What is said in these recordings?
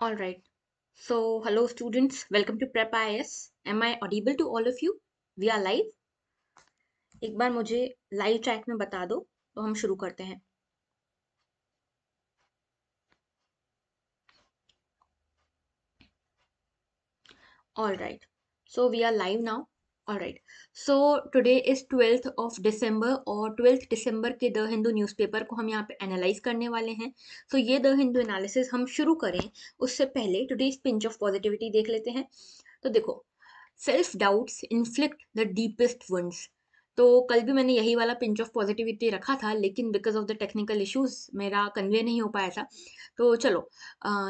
All right. So, hello students. Welcome to Prep IS. Am I audible to all of you? We are live. ek bar mujhe live chat mein bata do to hum shuru karte hain all right so we are live now all so so today is 12th of और twelfth December के the Hindu newspaper को हम यहाँ पे analyse करने वाले हैं so so, ये द हिंदू एनालिसिस हम शुरू करें उससे पहले टुडे पिंच ऑफ पॉजिटिविटी देख लेते हैं तो देखो self doubts inflict the deepest ones तो कल भी मैंने यही वाला पिंच ऑफ पॉजिटिविटी रखा था लेकिन because of the technical issues मेरा कन्वे नहीं हो पाया था तो चलो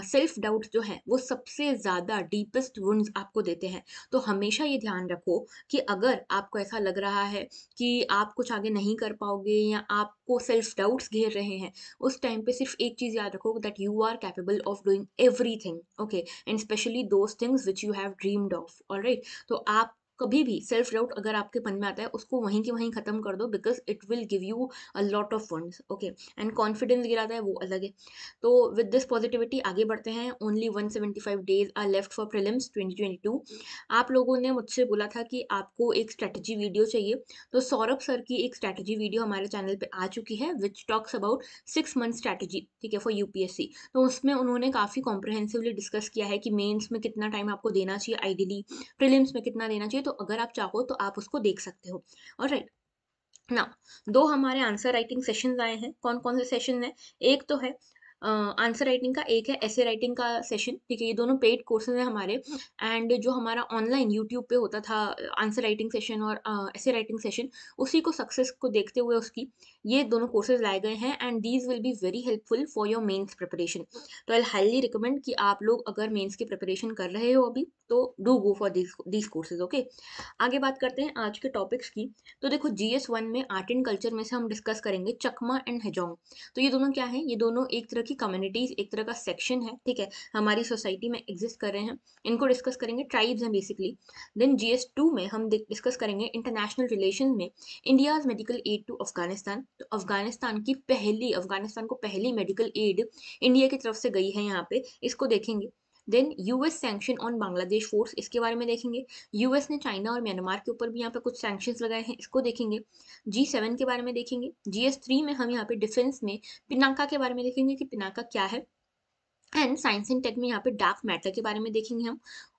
सेल्फ uh, डाउट जो है वो सबसे ज़्यादा डीपेस्ट वुंड्स आपको देते हैं तो हमेशा ये ध्यान रखो कि अगर आपको ऐसा लग रहा है कि आप कुछ आगे नहीं कर पाओगे या आपको सेल्फ डाउट्स घेर रहे हैं उस टाइम पे सिर्फ एक चीज़ याद रखो that you are capable of doing everything okay and specially those things which you have dreamed of all right तो आप कभी भी सेल्फ डाउट अगर आपके मन में आता है उसको वहीं के वहीं ख़त्म कर दो because it will give you a lot of funds okay and confidence गिराता है वो अलग है तो विद दिस पॉजिटिविटी आगे बढ़ते हैं only one seventy five days are left for film twenty twenty two आप लोगों ने मुझसे बोला था कि आपको एक स्ट्रैटेजी वीडियो चाहिए तो सौरभ सर की एक स्ट्रैटेजी वीडियो हमारे चैनल पर आ चुकी है which talks about six month strategy ठीक है फॉर यूपीएससी तो उसमें उन्होंने काफ़ी कॉम्प्रहेंसिवली डिस्कस किया है कि मेन्स में कितना टाइम आपको देना चाहिए आइडियली प्रिलिम्स में कितना देना चाहिए तो अगर आप चाहो तो आप उसको देख सकते हो और राइट ना दो हमारे आंसर राइटिंग सेशन आए हैं कौन कौन से सेशन है एक तो है आंसर राइटिंग का एक है ऐसे राइटिंग का सेशन ठीक है ये दोनों पेड कोर्सेज हैं हमारे एंड जो हमारा ऑनलाइन यूट्यूब पे होता था आंसर राइटिंग सेशन और ऐसे राइटिंग सेशन उसी को सक्सेस को देखते हुए उसकी ये दोनों कोर्सेज लाए गए हैं and these will be very helpful for your mains preparation तो आई हाईली रिकमेंड कि आप लोग अगर मेन्स की प्रिपरेशन कर रहे हो अभी तो do go for these these courses okay आगे बात करते हैं आज के टॉपिक्स की तो देखो जी एस वन में आर्ट एंड कल्चर में से हम डिस्कस करेंगे चकमा एंड हजोंग तो ये दोनों क्या है ये दोनों एक तरह की कम्युनिटीज एक तरह का सेक्शन है ठीक है हमारी सोसाइटी में एग्जिस्ट कर रहे हैं इनको डिस्कस करेंगे ट्राइब्स हैं basically then G S two में हम डिस्कस करेंगे इंटरनेशनल रिलेशन में India's medical aid to Afghanistan तो अफगानिस्तान की पहली अफगानिस्तान को पहली मेडिकल एड इंडिया की तरफ से गई है यहाँ पे इसको देखेंगे then US sanction on Bangladesh force इसके बारे में देखेंगे यूएस ने चाइना और म्यांमार के ऊपर भी यहाँ पे कुछ सैक्शन लगाए हैं इसको देखेंगे जी सेवन के बारे में देखेंगे जी थ्री में हम यहाँ पे डिफेंस में पिनाका के बारे में देखेंगे कि पिनाका क्या है एंड साइंस एंड टेक में यहाँ पे डार्क मैटर के बारे में देखेंगे हम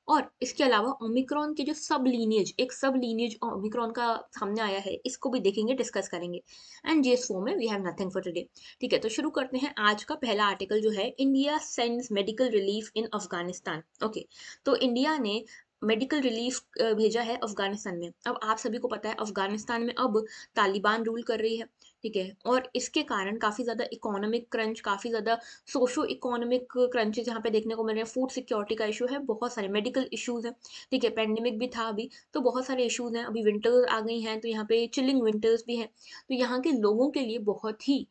और इसके अलावा ओमिक्रॉन के जो सब लीनियज एक सब लीनियज ओमिक्रॉन का सामने आया है इसको भी देखेंगे डिस्कस करेंगे एंड एस फॉर्म में we have nothing for today ठीक है तो शुरू करते हैं आज का पहला आर्टिकल जो है India sends medical relief in Afghanistan okay तो इंडिया ने मेडिकल रिलीफ भेजा है अफगानिस्तान में अब आप सभी को पता है अफगानिस्तान में अब तालिबान रूल कर रही है ठीक है और इसके कारण काफ़ी ज़्यादा इकोनॉमिक क्रंच काफ़ी ज़्यादा सोशो इकोनॉमिक क्रंच यहाँ पे देखने को मिल रहे हैं फूड सिक्योरिटी का इशू है बहुत सारे मेडिकल इशूज़ हैं ठीक है पेंडेमिक भी था अभी तो बहुत सारे इशूज़ हैं अभी विंटर आ गई हैं तो यहाँ पे चिलिंग विंटर्स भी हैं तो यहाँ के लोगों के लिए बहुत ही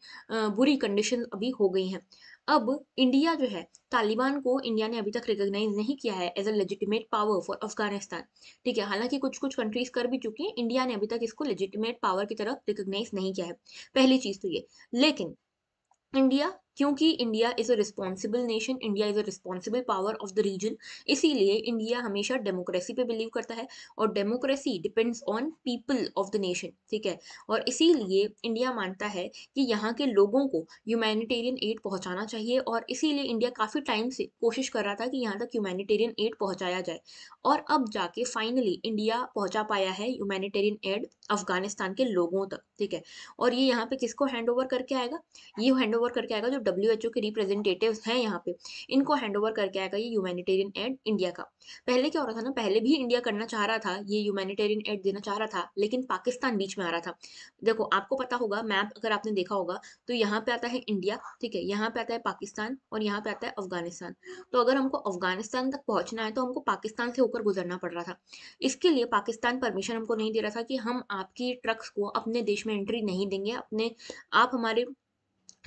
बुरी कंडीशन अभी हो गई हैं अब इंडिया जो है तालिबान को इंडिया ने अभी तक रिकॉग्नाइज नहीं किया है as a legitimate power for Afghanistan ठीक है हालांकि कुछ कुछ कंट्रीज कर भी चुकी हैं इंडिया ने अभी तक इसको लेजिटिमेट पावर की तरफ रिकोगनाइज नहीं किया है पहली चीज तो ये लेकिन इंडिया क्योंकि India is a responsible nation India is a responsible power of the region इसीलिए इंडिया हमेशा डेमोक्रेसी पे बिलीव करता है और democracy depends on people of the nation ठीक है और इसीलिए इंडिया मानता है कि यहाँ के लोगों को ह्यूमैनिटेरियन एड पहुँचाना चाहिए और इसीलिए इंडिया काफ़ी टाइम से कोशिश कर रहा था कि यहाँ तक ह्यूमैनिटेरियन एड पहुँचाया जाए और अब जाके फाइनली इंडिया पहुँचा पाया है ह्यूमैनिटेरियन एड अफगानिस्तान के लोगों तक ठीक है और ये यहाँ पे किसको हैंड ओवर करके आएगा ये हैंड ओवर करके आएगा जो डब्ल्यू एच ओ के रिप्रेजेंटेटिव हैं यहाँ पे इनको हैंड ओवर करके आएगा ये ह्यूमैनिटेरियन एड इंडिया का पहले क्या हो रहा था ना पहले भी इंडिया करना चाह रहा था ये ह्यूमैनिटेरियन एड देना चाह रहा था लेकिन पाकिस्तान बीच में आ रहा था देखो आपको पता होगा मैप अगर आपने देखा होगा तो यहाँ पे आता है इंडिया ठीक है यहाँ पे आता है पाकिस्तान और यहाँ पे आता है अफगानिस्तान तो अगर हमको अफगानिस्तान तक पहुँचना है तो हमको पाकिस्तान से होकर गुजरना पड़ रहा था इसके लिए पाकिस्तान परमिशन हमको नहीं दे रहा था कि हम आपकी ट्रक्स को अपने देश में एंट्री नहीं देंगे अपने आप हमारे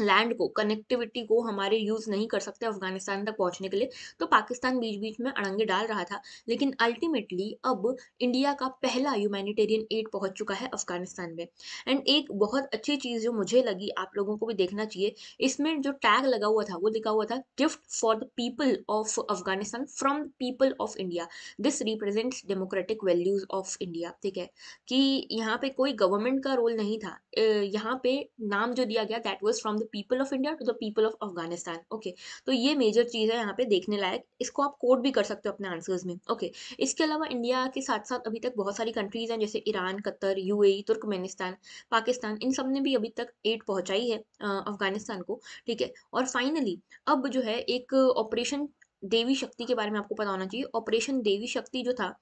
लैंड को कनेक्टिविटी को हमारे यूज़ नहीं कर सकते अफगानिस्तान तक पहुंचने के लिए तो पाकिस्तान बीच बीच में अड़ंगे डाल रहा था लेकिन अल्टीमेटली अब इंडिया का पहला ह्यूमैनिटेरियन एड पहुंच चुका है अफगानिस्तान में एंड एक बहुत अच्छी चीज़ जो मुझे लगी आप लोगों को भी देखना चाहिए इसमें जो टैग लगा हुआ था वो लिखा हुआ था gift for the people of Afghanistan from people of India this represents democratic values of India ठीक है कि यहाँ पे कोई गवर्नमेंट का रोल नहीं था यहाँ पे नाम जो दिया गया that was from the people of India to the people of Afghanistan okay तो ये मेजर चीज़ है यहाँ पे देखने लायक इसको आप कोट भी कर सकते हो अपने आंसर्स में ओके okay. इसके अलावा इंडिया के साथ साथ अभी तक बहुत सारी कंट्रीज़ हैं जैसे Iran Qatar U Turkmenistan Pakistan इन सब ने भी अभी तक एड पहुंचाई है अफगानिस्तान को ठीक है और फाइनली अब जो है एक ऑपरेशन देवी शक्ति के बारे में आपको पता होना चाहिए ऑपरेशन देवी शक्ति जो था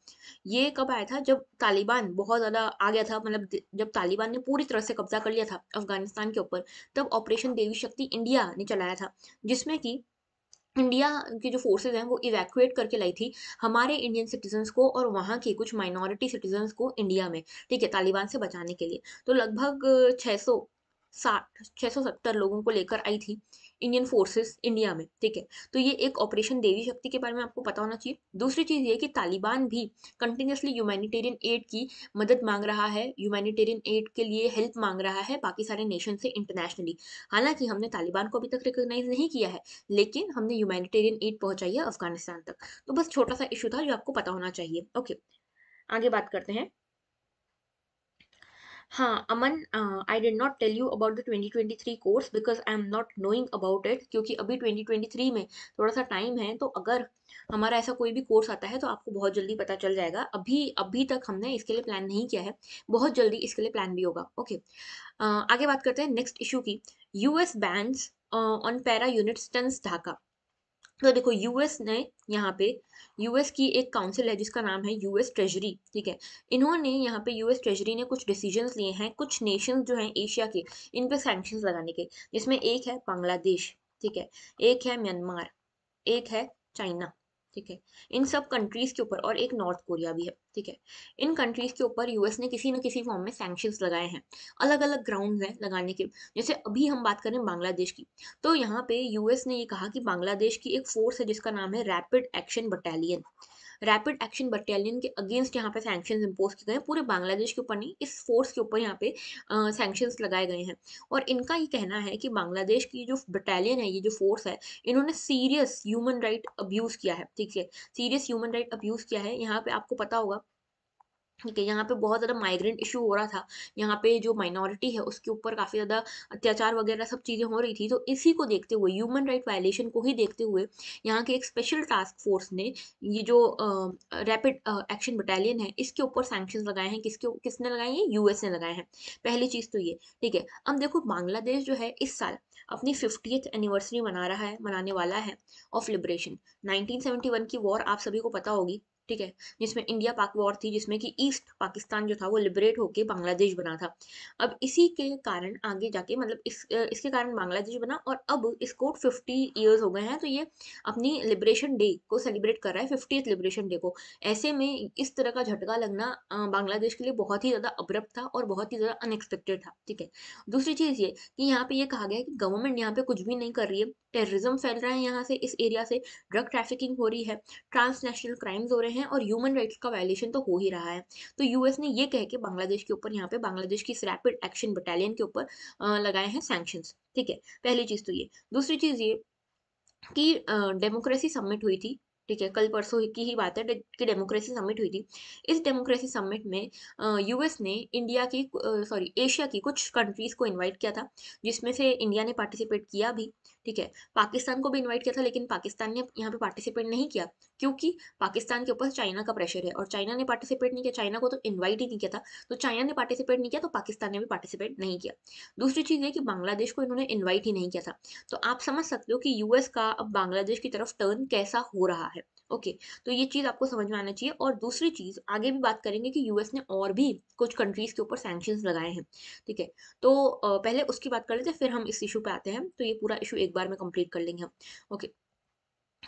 ये कब आया था जब तालिबान बहुत ज़्यादा आ गया था मतलब जब तालिबान ने पूरी तरह से कब्जा कर लिया था अफगानिस्तान के ऊपर तब ऑपरेशन देवी शक्ति इंडिया ने चलाया था जिसमें कि इंडिया के जो फोर्सेज हैं वो इवैक्यूएट करके लाई थी हमारे इंडियन सिटीजन्स को और वहाँ के कुछ माइनॉरिटी सिटीजन्स को इंडिया में ठीक है तालिबान से बचाने के लिए तो लगभग सौ साठ छः सौ सत्तर लोगों को लेकर आई थी इंडियन फोर्सेस इंडिया में ठीक है तो ये एक ऑपरेशन देवी शक्ति के बारे में आपको पता होना चाहिए दूसरी चीज़ ये कि तालिबान भी कंटिन्यूसली ह्यूमैनिटेरियन एड की मदद मांग रहा है ह्यूमैनिटेरियन एड के लिए हेल्प मांग रहा है बाकी सारे नेशन से इंटरनेशनली हालांकि हमने तालिबान को अभी तक रिकोगनाइज नहीं किया है लेकिन हमने ह्यूमैनिटेरियन एड पहुंचाई है अफगानिस्तान तक तो बस छोटा सा इशू था जो आपको पता होना चाहिए ओके आगे बात करते हैं हाँ Aman I did not tell you about the 2023 course because I am not knowing about it क्योंकि अभी 2023 में थोड़ा सा टाइम है तो अगर हमारा ऐसा कोई भी कोर्स आता है तो आपको बहुत जल्दी पता चल जाएगा अभी अभी तक हमने इसके लिए प्लान नहीं किया है बहुत जल्दी इसके लिए प्लान भी होगा ओके okay. आगे बात करते हैं नेक्स्ट इशू की US bands on para units tense Dhaka तो देखो यूएस ने यहाँ पे यूएस की एक काउंसिल है जिसका नाम है यूएस ट्रेजरी ठीक है इन्होंने यहाँ पे यूएस ट्रेजरी ने कुछ डिसीजंस लिए हैं कुछ नेशंस जो हैं एशिया के इन पे सैंक्शंस लगाने के जिसमें एक है बांग्लादेश ठीक है एक है म्यांमार एक है चाइना ठीक है इन सब कंट्रीज के ऊपर और एक नॉर्थ कोरिया भी है ठीक है इन कंट्रीज के ऊपर यूएस ने किसी न किसी फॉर्म में सैंक्शन लगाए हैं अलग अलग ग्राउंड हैं लगाने के जैसे अभी हम बात करें बांग्लादेश की तो यहाँ पे यूएस ने ये कहा कि बांग्लादेश की एक फोर्स है जिसका नाम है rapid action battalion rapid action battalion के अगेंस्ट यहाँ पे सैंक्शन इम्पोज किए गए हैं पूरे बांग्लादेश के ऊपर नहीं इस फोर्स के ऊपर यहाँ पे सैंक्शंस लगाए गए हैं और इनका ये कहना है कि बांग्लादेश की जो बटालियन है ये जो फोर्स है इन्होंने सीरियस ह्यूमन राइट अब्यूज़ किया है ठीक है सीरियस ह्यूमन राइट अब्यूज़ किया है यहाँ पे आपको पता होगा कि यहाँ पे बहुत ज़्यादा माइग्रेंट इशू हो रहा था यहाँ पे जो माइनॉरिटी है उसके ऊपर काफ़ी ज़्यादा अत्याचार वगैरह सब चीज़ें हो रही थी तो इसी को देखते हुए ह्यूमन राइट वायलेशन को ही देखते हुए यहाँ के एक स्पेशल टास्क फोर्स ने ये जो रैपिड एक्शन बटालियन है इसके ऊपर सैंक्शन लगाए हैं किसके किसने लगाए हैं यू ने लगाए हैं पहली चीज़ तो ये ठीक है अब देखो बांग्लादेश जो है इस साल अपनी फिफ्टीथ एनिवर्सरी मना रहा है मनाने वाला है ऑफ लिबरेशन नाइनटीन की वॉर आप सभी को पता होगी ठीक है जिसमें इंडिया पाक वॉर थी जिसमें कि ईस्ट पाकिस्तान जो था वो लिबरेट होके बांग्लादेश बना था अब इसी के कारण आगे जाके मतलब इस इसके कारण बांग्लादेश बना और अब इसको फिफ्टी ईयर्स हो गए हैं तो ये अपनी लिबरेशन डे को सेलिब्रेट कर रहा है फिफ्टी लिबरेशन डे को ऐसे में इस तरह का झटका लगना बांग्लादेश के लिए बहुत ही ज़्यादा अब्रप्ट था और बहुत ही ज़्यादा अनएक्सपेक्टेड था ठीक है दूसरी चीज़ ये कि यहाँ पे यह कहा गया है कि गवर्नमेंट यहाँ पे कुछ भी नहीं कर रही है टेररिज्म फैल रहा है यहाँ से इस एरिया से ड्रग ट्रैफिकिंग हो रही है ट्रांसनेशनल क्राइम्स हो रहे हैं हैं और ह्यूमन राइट्स का वायलेशन तो हो ही रहा है तो यूएस ने ये कह के बांग्लादेश के ऊपर यहाँ पे बांग्लादेश की रैपिड एक्शन बटालियन के ऊपर लगाए हैं सैंक्शंस ठीक है पहली चीज़ तो ये दूसरी चीज़ ये कि डेमोक्रेसी सबमिट हुई थी ठीक है कल परसों की ही बात है कि डेमोक्रेसी समिट हुई थी इस डेमोक्रेसी समिट में यूएस ने इंडिया की सॉरी एशिया की कुछ कंट्रीज़ को इनवाइट किया था जिसमें से इंडिया ने पार्टिसिपेट किया भी ठीक है पाकिस्तान को भी इन्वाइट किया था लेकिन पाकिस्तान ने यहाँ पे पार्टिसिपेट नहीं किया क्योंकि पाकिस्तान के ऊपर चाइना का प्रेशर है और चाइना ने पार्टिसिपेट नहीं किया चाइना को तो इन्वाइट ही नहीं किया था तो चाइना ने पार्टिसिपेट नहीं किया तो पाकिस्तान ने भी पार्टिसिपेट नहीं किया दूसरी चीज़ है कि बांग्लादेश को इन्होंने इन्वाइट ही नहीं किया था तो आप समझ सकते हो कि यूएस का अब बांग्लादेश की तरफ टर्न कैसा हो रहा है ओके तो ये चीज़ आपको समझ में आना चाहिए और दूसरी चीज़ आगे भी बात करेंगे कि यूएस ने और भी कुछ कंट्रीज़ के ऊपर सैंक्शन लगाए हैं ठीक है तो पहले उसकी बात कर लेते हैं फिर हम इस इशू पे आते हैं तो ये पूरा इशू एक बार में कंप्लीट कर लेंगे हम ओके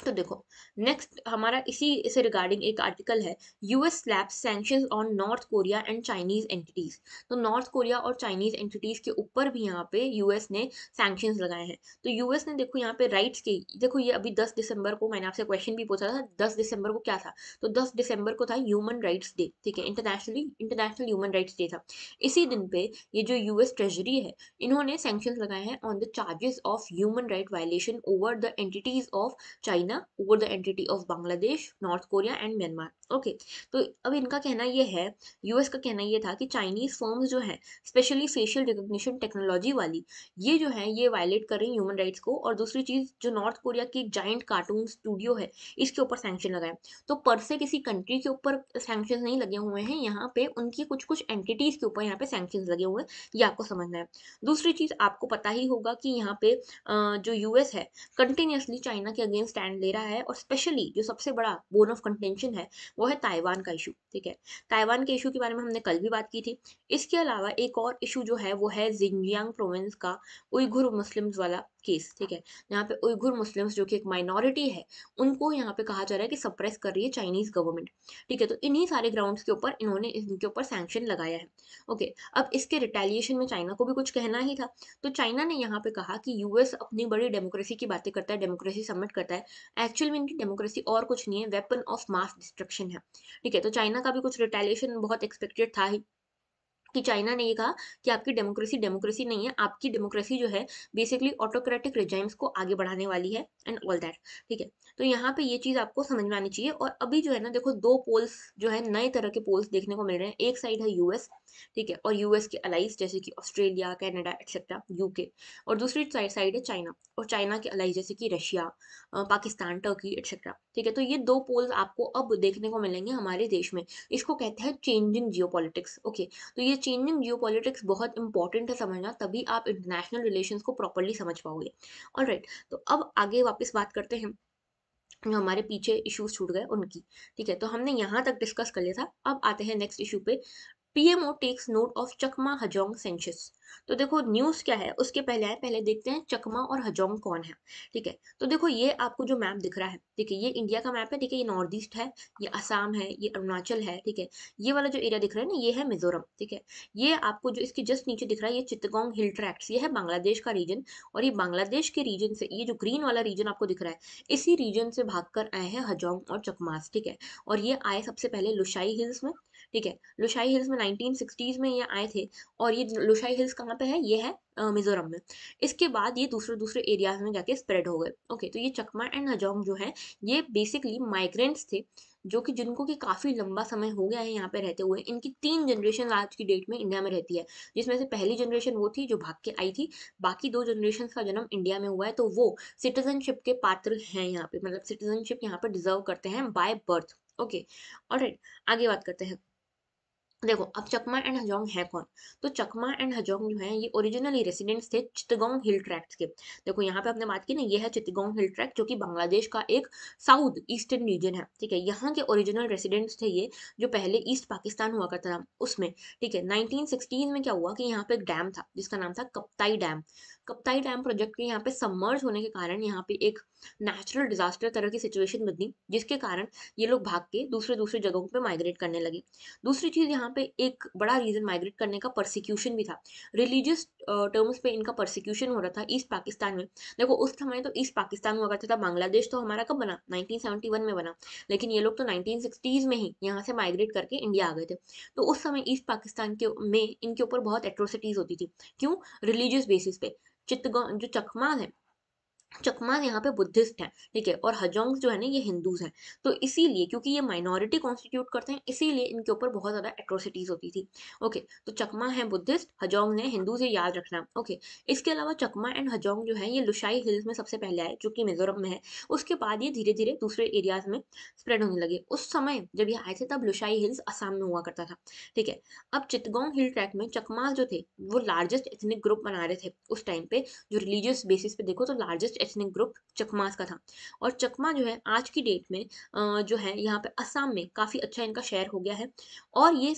तो देखो नेक्स्ट हमारा इसी से रिगार्डिंग एक आर्टिकल है US slap sanction on North Korea and Chinese entities तो नॉर्थ कोरिया और चाइनीज एंटिटीज के ऊपर भी यहाँ पे यूएस ने सैंक्शंस लगाए हैं तो यूएस ने देखो यहाँ पे राइट्स के देखो ये अभी 10 दिसंबर को मैंने आपसे क्वेश्चन भी पूछा था 10 दिसंबर को क्या था तो 10 दिसंबर को था ह्यूमन राइट्स डे ठीक है internationally international human rights day था इसी दिन पे ये जो यूएस ट्रेजरी है इन्होंने सेंक्शन लगाए हैं on the charges of human right violation over the entities of China China over the entity of Bangladesh North Korea and Myanmar okay तो अब इनका कहना यह है यूएस का कहना यह था कि चाइनीज फॉर्म्स जो हैं स्पेशली फेशियल रिकोगशन टेक्नोलॉजी वाली ये जो है ये वायलेट कर रही ह्यूमन राइट्स को और दूसरी चीज़ जो नॉर्थ कोरिया की जाइंट कार्टून स्टूडियो है इसके ऊपर सेंक्शन लगाए तो पर से किसी कंट्री के ऊपर सेंक्शन नहीं लगे हुए हैं यहाँ पे उनकी कुछ कुछ एंटिटीज़ के ऊपर यहाँ पे सेंक्शन लगे हुए हैं ये आपको समझना है दूसरी चीज़ आपको पता ही होगा कि यहाँ पे जो यूएस है कंटिन्यूसली चाइना के अगेंस्ट स्टैंड ले रहा है और स्पेशली जो सबसे बड़ा बोन ऑफ कंटेंशन है वो है ताइवान का इशू ठीक है ताइवान के इशू के बारे में हमने कल भी बात की थी इसके अलावा एक और इशू जो है वो है जिंजियांग प्रोविंस का उइघुर मुस्लिम्स वाला केस ठीक है यहाँ पे उइगुर मुस्लिम्स जो कि एक माइनॉरिटी है उनको यहाँ पे कहा जा रहा है कि सप्रेस कर रही है चाइनीज़ गवर्नमेंट ठीक है तो इन्हीं सारे ग्राउंड्स के ऊपर इन्होंने इनके ऊपर सैंक्शन लगाया है ओके अब इसके रिटेलिएशन में चाइना को भी कुछ कहना ही था तो चाइना ने यहाँ पे कहा कि यूएस अपनी बड़ी डेमोक्रेसी की बातें करता है डेमोक्रेसी सबमिट करता है एक्चुअल में इनकी डेमोक्रेसी और कुछ नहीं है वेपन ऑफ मास डिस्ट्रक्शन है ठीक है तो चाइना का भी कुछ रिटेलिएशन बहुत एक्सपेक्टेड था ही कि चाइना ने ये कहा कि आपकी डेमोक्रेसी डेमोक्रेसी नहीं है आपकी डेमोक्रेसी जो है बेसिकली ऑटोक्रेटिक रिजाइम्स को आगे बढ़ाने वाली है एंड ऑल दैट ठीक है तो यहाँ पे ये चीज़ आपको समझ में आनी चाहिए और अभी जो है ना देखो दो पोल्स जो है नए तरह के पोल्स देखने को मिल रहे हैं एक साइड है यूएस ठीक है और यूएस के अलाइज जैसे कि ऑस्ट्रेलिया कैनेडा एक्सेट्रा यूके और दूसरी साइड है चाइना और चाइना के अलाइज जैसे कि रशिया पाकिस्तान टर्की एक्सेट्रा ठीक है तो ये दो पोल्स आपको अब देखने को मिलेंगे हमारे देश में इसको कहते हैं चेंजिंग जियो ओके तो ये चेंजिंग जियो पॉलिटिक्स बहुत इंपॉर्टेंट है समझना तभी आप इंटरनेशनल रिलेशन को प्रॉपरली समझ पाओगे और right, तो अब आगे वापस बात करते हैं जो हमारे पीछे इश्यूज छूट गए उनकी ठीक है तो हमने यहाँ तक डिस्कस कर लिया था अब आते हैं नेक्स्ट इशू पे PMO takes note of Chakma Hajong census तो देखो न्यूज क्या है उसके पहले आए पहले देखते हैं चकमा और हजोंग कौन है ठीक है तो देखो ये आपको जो मैप दिख रहा है ठीक है ये इंडिया का मैप है ठीक है ये नॉर्थ ईस्ट है ये असम है ये अरुणाचल है ठीक है ये वाला जो एरिया दिख रहा है ना ये है मिजोरम ठीक है ये आपको जो इसके जस्ट नीचे दिख रहा है ये चित्तगोंग हिल ट्रैक्ट ये है बांग्लादेश का रीजन और ये बांग्लादेश के रीजन से ये जो ग्रीन वाला रीजन आपको दिख रहा है इसी रीजन से भाग कर आए हैं हजोंग और चकमास ठीक है और ये आए सबसे पहले लुशाई हिल्स में ठीक है लुशाई हिल्स में नाइनटीन सिक्सटीज में ये आए थे और ये लुशाई हिल्स कहाँ पे है ये है मिजोरम में इसके बाद ये दूसरे दूसरे एरियाज में जाके स्प्रेड हो गए ओके तो ये चकमा एंड हजोंग जो है ये बेसिकली माइग्रेंट्स थे जो कि जिनको कि काफ़ी लंबा समय हो गया है यहाँ पे रहते हुए इनकी तीन जनरेशन आज की डेट में इंडिया में रहती है जिसमें से पहली जनरेशन वो थी जो भाग के आई थी बाकी दो जनरेशन का जन्म इंडिया में हुआ है तो वो सिटीजनशिप के पात्र हैं यहाँ पे मतलब सिटीजनशिप यहाँ पर डिजर्व करते हैं बाय बर्थ ओके और आगे बात करते हैं देखो अब चकमा एंड हजोंग है कौन तो चकमा एंड हजोंग जो है ये ओरिजिनली रेसिडेंट्स थे चितगोंग हिल ट्रैक्ट के देखो यहाँ पे आपने बात की ना ये है चितगोंग हिल ट्रैक्ट जो कि बांग्लादेश का एक साउथ ईस्टर्न रीजन है ठीक है यहाँ के ओरिजिनल रेसिडेंट्स थे ये जो पहले ईस्ट पाकिस्तान हुआ करता था उसमें ठीक है नाइनटीन में क्या हुआ कि यहाँ पे एक डैम था जिसका नाम था Kaptai dam Kaptai dam project के यहाँ पे सबमर्ज होने के कारण यहाँ पे एक नेचुरल डिजास्टर तरह की सिचुएशन बनी जिसके कारण ये लोग भाग के दूसरे दूसरे जगहों पे माइग्रेट करने लगे दूसरी चीज़ यहाँ पे एक बड़ा रीज़न माइग्रेट करने का परसिक्यूशन भी था रिलीजियस टर्म्स पे इनका परसिक्यूशन हो रहा था ईस्ट पाकिस्तान में देखो उस समय तो ईस्ट पाकिस्तान हुआ करता था बांग्लादेश तो हमारा कब बना नाइनटीन में बना लेकिन ये लोग तो नाइनटीन में ही यहाँ से माइग्रेट करके इंडिया आ गए थे तो उस समय ईस्ट पाकिस्तान के में इनके ऊपर बहुत एट्रोसिटीज़ होती थी क्यों रिलीजियस बेसिस पे جيت, جيت جمانهم चकमा यहाँ पे बुद्धिस्ट है ठीक है और हजोंग जो है ना ये हिंदूज हैं तो इसीलिए क्योंकि ये माइनॉरिटी कॉन्स्टिट्यूट करते हैं इसीलिए इनके ऊपर बहुत ज़्यादा एट्रोसिटीज़ होती थी ओके तो चकमा है बुद्धिस्ट हजोंग ने हिंदूज ये याद रखना ओके इसके अलावा चकमा एंड हजोंग जो है ये लुशाई हिल्स में सबसे पहले आए जो कि मिजोरम में है उसके बाद ये धीरे धीरे दूसरे एरियाज में स्प्रेड होने लगे उस समय जब ये आए थे तब लुशाई हिल्स आसाम में हुआ करता था ठीक है अब चितगोंग हिल ट्रैक में चकमा जो थे वो लार्जेस्ट एथनिक ग्रुप बना रहे थे उस टाइम पे जो रिलीजियस बेसिस पे देखो तो लार्जेस्ट एथनिक ग्रुप चकमास का था और चकमा जो है आज की डेट में जो है यहाँ पे असम में काफ़ी अच्छा इनका शेयर हो गया है और ये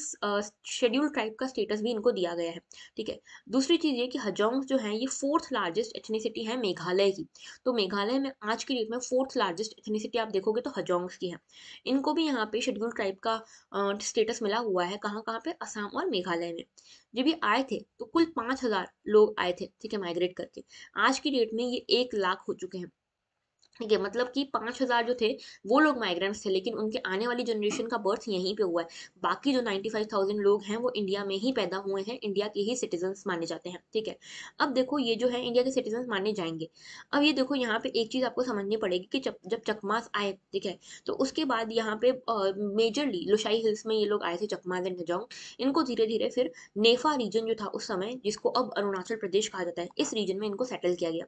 शेड्यूल ट्राइब का स्टेटस भी इनको दिया गया है ठीक है दूसरी चीज़ ये कि हजोंग जो है ये फोर्थ लार्जेस्ट एथनिसिटी है मेघालय की तो मेघालय में आज की डेट में फोर्थ लार्जेस्ट एथनिसिटी आप देखोगे तो हजोंग की है इनको भी यहाँ पे शेड्यूल ट्राइब का स्टेटस मिला हुआ है कहाँ कहाँ पे असम और मेघालय में जब ये आए थे तो कुल पांच लोग आए थे ठीक है माइग्रेट करके आज की डेट में ये एक लाख लाख हो चुके हैं ठीक है मतलब कि पाँच हज़ार जो थे वो लोग माइग्रेंट्स थे लेकिन उनके आने वाली जनरेशन का बर्थ यहीं पे हुआ है बाकी जो नाइन्टी फाइव थाउजेंड लोग हैं वो इंडिया में ही पैदा हुए हैं इंडिया के ही सिटीजन्स माने जाते हैं ठीक है अब देखो ये जो है इंडिया के सिटीजन्स माने जाएंगे अब ये देखो यहाँ पे एक चीज़ आपको समझनी पड़ेगी कि जब जब चकमास आए ठीक है तो उसके बाद यहाँ पे मेजरली लुशाई हिल्स में ये लोग आए थे चकमास एंड नजौंग इनको धीरे धीरे फिर नेफा रीजन जो था उस समय जिसको अब अरुणाचल प्रदेश कहा जाता है इस रीजन में इनको सेटल किया गया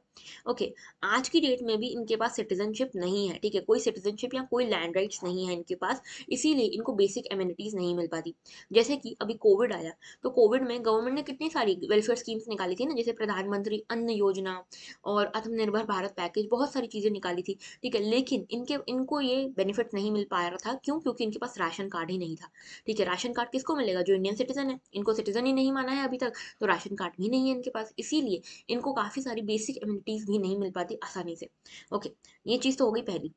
ओके आज की डेट में भी इनके पास सिटीजनशिप नहीं है ठीक है कोई सिटीजनशिप या कोई लैंड राइट्स नहीं है इनके पास इसीलिए इनको बेसिक एम्यूनिटीज़ नहीं मिल पाती जैसे कि अभी कोविड आया तो कोविड में गवर्नमेंट ने कितनी सारी वेलफेयर स्कीम्स निकाली थी ना जैसे प्रधानमंत्री अन्न योजना और आत्मनिर्भर भारत पैकेज बहुत सारी चीज़ें निकाली थी ठीक है लेकिन इनके इनको ये बेनिफिट नहीं मिल पा रहा था क्यों क्योंकि इनके पास राशन कार्ड ही नहीं था ठीक है राशन कार्ड किसको मिलेगा जो इंडियन सिटीजन है इनको सिटीजन ही नहीं माना है अभी तक तो राशन कार्ड भी नहीं है इनके पास इसीलिए इनको काफ़ी सारी बेसिक एम्यूनिटीज़ भी नहीं मिल पाती आसानी से ओके ये चीज़ तो हो गई पहली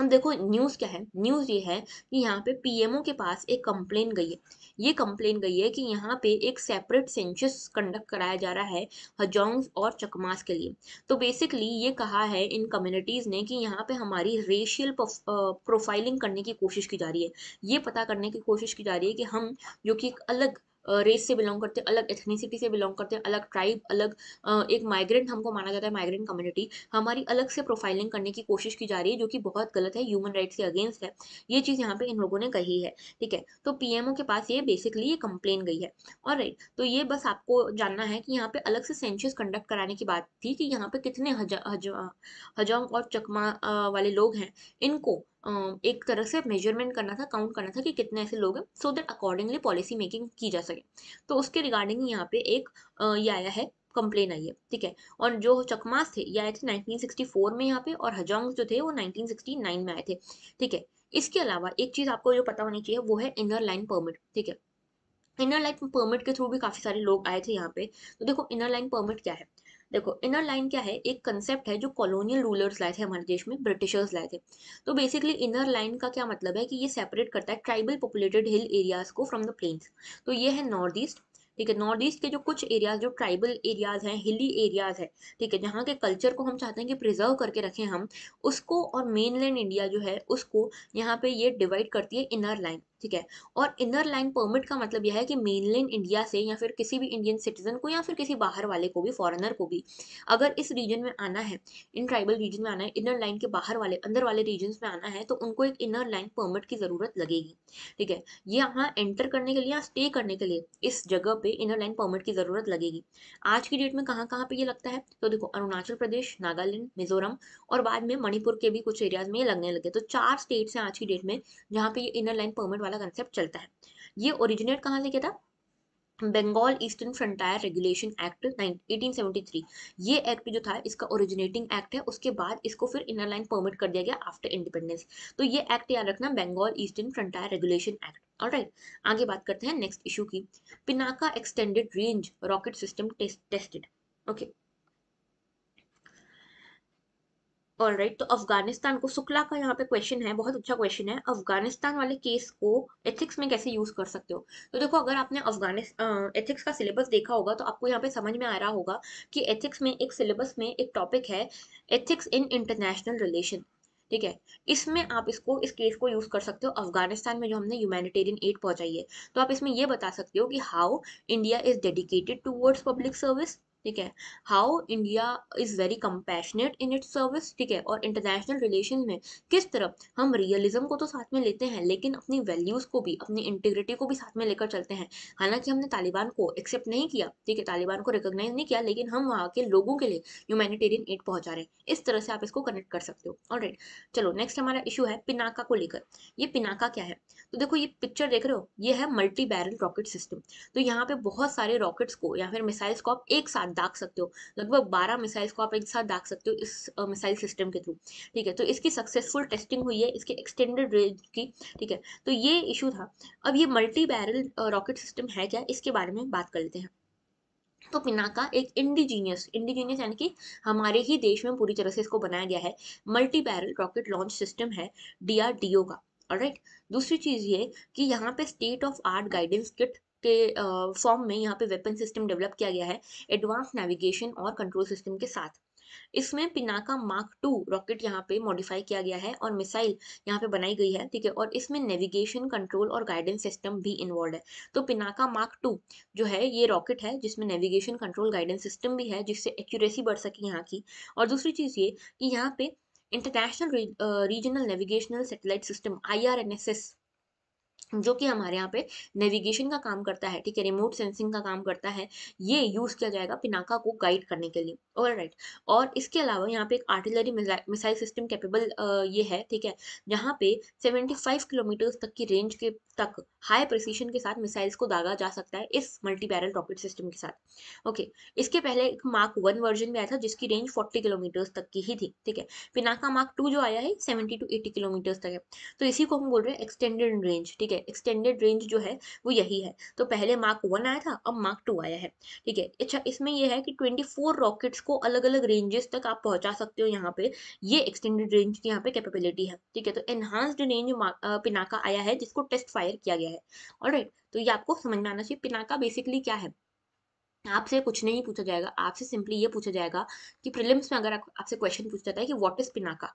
अब देखो न्यूज़ क्या है न्यूज़ ये है कि यहाँ पे पीएमओ के पास एक कंप्लेन गई है ये कंप्लेन गई है कि यहाँ पे एक सेपरेट सेंसस कंडक्ट कराया जा रहा है हजोंग और चकमास के लिए तो बेसिकली ये कहा है इन कम्युनिटीज़ ने कि यहाँ पे हमारी रेशियल प्रोफाइलिंग करने की कोशिश की जा रही है ये पता करने की कोशिश की जा रही है कि हम जो कि एक अलग रेस से बिलोंग करते हैं अलग एथनीसिटी से बिलोंग करते हैं अलग ट्राइब अलग एक माइग्रेंट हमको माना जाता है माइग्रेंट कम्युनिटी हमारी अलग से प्रोफाइलिंग करने की कोशिश की जा रही है जो कि बहुत गलत है ह्यूमन राइट्स के अगेंस्ट है ये चीज़ यहाँ पे इन लोगों ने कही है ठीक है तो पी के पास ये बेसिकली ये कंप्लेन गई है और राइट तो ये बस आपको जानना है कि यहाँ पे अलग से सेंचुस कंडक्ट कराने की बात थी कि यहाँ पे कितने हजा हजा हजोंग और चकमा वाले लोग हैं इनको एक तरह से मेजरमेंट करना था काउंट करना था कि कितने ऐसे लोग हैं so that accordingly policy making की जा सके तो उसके रिगार्डिंग यहाँ पे एक ये आया है कंप्लेन आई है ठीक है और जो चकमास थे ये आए थे 1964 में यहाँ पे और हजोंग जो थे वो 1969 में आए थे ठीक है इसके अलावा एक चीज़ आपको जो पता होनी चाहिए वो है इनर लाइन परमिट ठीक है इनर लाइन परमिट के थ्रू भी काफ़ी सारे लोग आए थे यहाँ पे तो देखो इनर लाइन परमिट क्या है देखो इनर लाइन क्या है एक कंसेप्ट है जो कॉलोनियल रूलर्स लाए थे हमारे देश में ब्रिटिशर्स लाए थे तो बेसिकली इनर लाइन का क्या मतलब है कि ये सेपरेट करता है ट्राइबल पॉपुलेटेड हिल एरियाज को फ्रॉम द प्लेन्स तो ये है नॉर्थ ईस्ट ठीक है नॉर्थ ईस्ट के जो कुछ एरियाज जो ट्राइबल एरियाज हैं हिली एरियाज है ठीक है जहाँ के कल्चर को हम चाहते हैं कि प्रिजर्व करके रखें हम उसको और मेनलैंड इंडिया जो है उसको यहाँ पे ये डिवाइड करती है इनर लाइन ठीक है और इनर लाइन परमिट का मतलब यह है कि मेनलैंड इंडिया से या फिर किसी भी इंडियन सिटीजन को या फिर किसी बाहर वाले को भी फॉरेनर को भी अगर इस रीजन में आना है इन ट्राइबल रीजन में आना है इनर लाइन के बाहर वाले अंदर वाले रीजन में आना है तो उनको एक इनर लाइन परमिट की ज़रूरत लगेगी ठीक है ये यहाँ एंटर करने के लिए या स्टे करने के लिए इस जगह पे इनर लाइन परमिट की ज़रूरत लगेगी आज की डेट में कहाँ कहाँ पे ये लगता है तो देखो अरुणाचल प्रदेश नागालैंड मिजोरम और बाद में मणिपुर के भी कुछ एरियाज में ये लगने लगे तो चार स्टेट्स हैं आज की डेट में जहाँ पे ये इनर लाइन परमिट वाला वाला कंसेप्ट चलता है ये ओरिजिनेट कहाँ से किया था Bengal eastern frontier regulation act 1873 ये एक्ट जो था इसका ओरिजिनेटिंग एक्ट है उसके बाद इसको फिर इनर लाइन परमिट कर दिया गया आफ्टर इंडिपेंडेंस तो ये एक्ट याद रखना Bengal eastern frontier regulation act alright आगे बात करते हैं नेक्स्ट इशू की Pinaka extended range rocket system tested okay okay. All right तो अफगानिस्तान को शुक्ला का यहाँ पे क्वेश्चन है बहुत अच्छा क्वेश्चन है अफगानिस्तान वाले केस को एथिक्स में कैसे यूज कर सकते हो तो देखो अगर आपने अफगानिस्तान एथिक्स का सिलेबस देखा होगा तो आपको यहाँ पे समझ में आ रहा होगा कि एथिक्स में एक सिलेबस में एक टॉपिक है एथिक्स इन इंटरनेशनल रिलेशन ठीक है इसमें आप इसको इस केस को यूज कर सकते हो अफगानिस्तान में जो हमने ह्यूमैनिटेरियन एड पहुंचाई है तो आप इसमें यह बता सकते हो कि how India is dedicated towards public service ठीक है how India is very compassionate in its service ठीक है और इंटरनेशनल रिलेशन में किस तरफ हम रियलिज्म को तो साथ में लेते हैं लेकिन अपनी वैल्यूज़ को भी अपनी इंटीग्रिटी को भी साथ में लेकर चलते हैं हालांकि हमने तालिबान को एक्सेप्ट नहीं किया ठीक है तालिबान को रिकोगनाइज नहीं किया लेकिन हम वहाँ के लोगों के लिए ह्यूमैनिटेरियन एड पहुंचा रहे हैं इस तरह से आप इसको कनेक्ट कर सकते हो और चलो नेक्स्ट हमारा इशू है पिनाका को लेकर ये पिनाका क्या है तो देखो ये पिक्चर देख रहे हो ये है मल्टी बैरल रॉकेट सिस्टम तो यहाँ पे बहुत सारे रॉकेट्स को या फिर मिसाइल्स को आप एक साथ दाग सकते हो लगभग बारह मिसाइल्स को आप एक साथ दाग सकते हो इस मिसाइल सिस्टम के थ्रू ठीक है तो इसकी सक्सेसफुल टेस्टिंग हुई है इसके एक्सटेंडेड रेंज की ठीक है तो ये इशू था अब ये मल्टी बैरल रॉकेट सिस्टम है क्या इसके बारे में बात कर लेते हैं तो पिनाका एक इंडिजीनियस इंडिजीनियस यानी कि हमारे ही देश में पूरी तरह से इसको बनाया गया है multi barrel rocket launch system है डीआरडीओ का राइट दूसरी चीज़ ये कि यहाँ पे state of art guidance kit के फॉर्म में यहाँ पे वेपन सिस्टम डेवलप किया गया है एडवांस नेविगेशन और कंट्रोल सिस्टम के साथ इसमें पिनाका मार्क टू रॉकेट यहाँ पे मॉडिफाई किया गया है और मिसाइल यहाँ पे बनाई गई है ठीक है और इसमें नेविगेशन कंट्रोल और गाइडेंस सिस्टम भी इन्वॉल्व है तो पिनाका मार्क टू जो है ये रॉकेट है जिसमें नेविगेशन कंट्रोल गाइडेंस सिस्टम भी है जिससे एक्यूरेसी बढ़ सके यहाँ की और दूसरी चीज़ ये कि यहाँ पे international regional navigational satellite system I R N S S जो कि हमारे यहाँ पे नेविगेशन का काम करता है ठीक है रिमोट सेंसिंग का काम करता है ये यूज़ किया जाएगा पिनाका को गाइड करने के लिए और राइट और इसके अलावा यहाँ पे एक आर्टिलरी मिसाइल सिस्टम कैपेबल ये है ठीक है जहाँ पे 75 किलोमीटर्स तक की रेंज के तक हाई प्रसिशन के साथ मिसाइल्स को दागा जा सकता है इस मल्टी बैरल रॉकेट सिस्टम के साथ ओके इसके पहले एक मार्क वन वर्जन भी आया था जिसकी रेंज फोर्टी किलोमीटर्स तक की ही थी ठीक है पिनाका मार्क टू जो आया है सेवेंटी टू एटी किलोमीटर्स तक है तो इसी को हम बोल रहे हैं एक्सटेंडेड रेंज ठीक है एक्सटेंडेड रेंज जो है वो यही है तो पहले मार्क वन आया था अब मार्क टू आया है ठीक है अच्छा इसमें यह है कि ट्वेंटी फोर रॉकेट्स को अलग अलग रेंजेस तक आप पहुंचा सकते हो यहाँ पे ये एक्सटेंडेड रेंज की यहाँ पे कैपेबिलिटी है ठीक है तो एनहांस्ड रेंज पिनाका आया है जिसको टेस्ट फायर किया गया है और तो ये आपको समझ में आना चाहिए पिनाका बेसिकली क्या है आपसे कुछ नहीं पूछा जाएगा आपसे सिंपली ये पूछा जाएगा कि प्रिलिम्स में अगर आपसे क्वेश्चन पूछा जाता है कि व्हाट इज पिनाका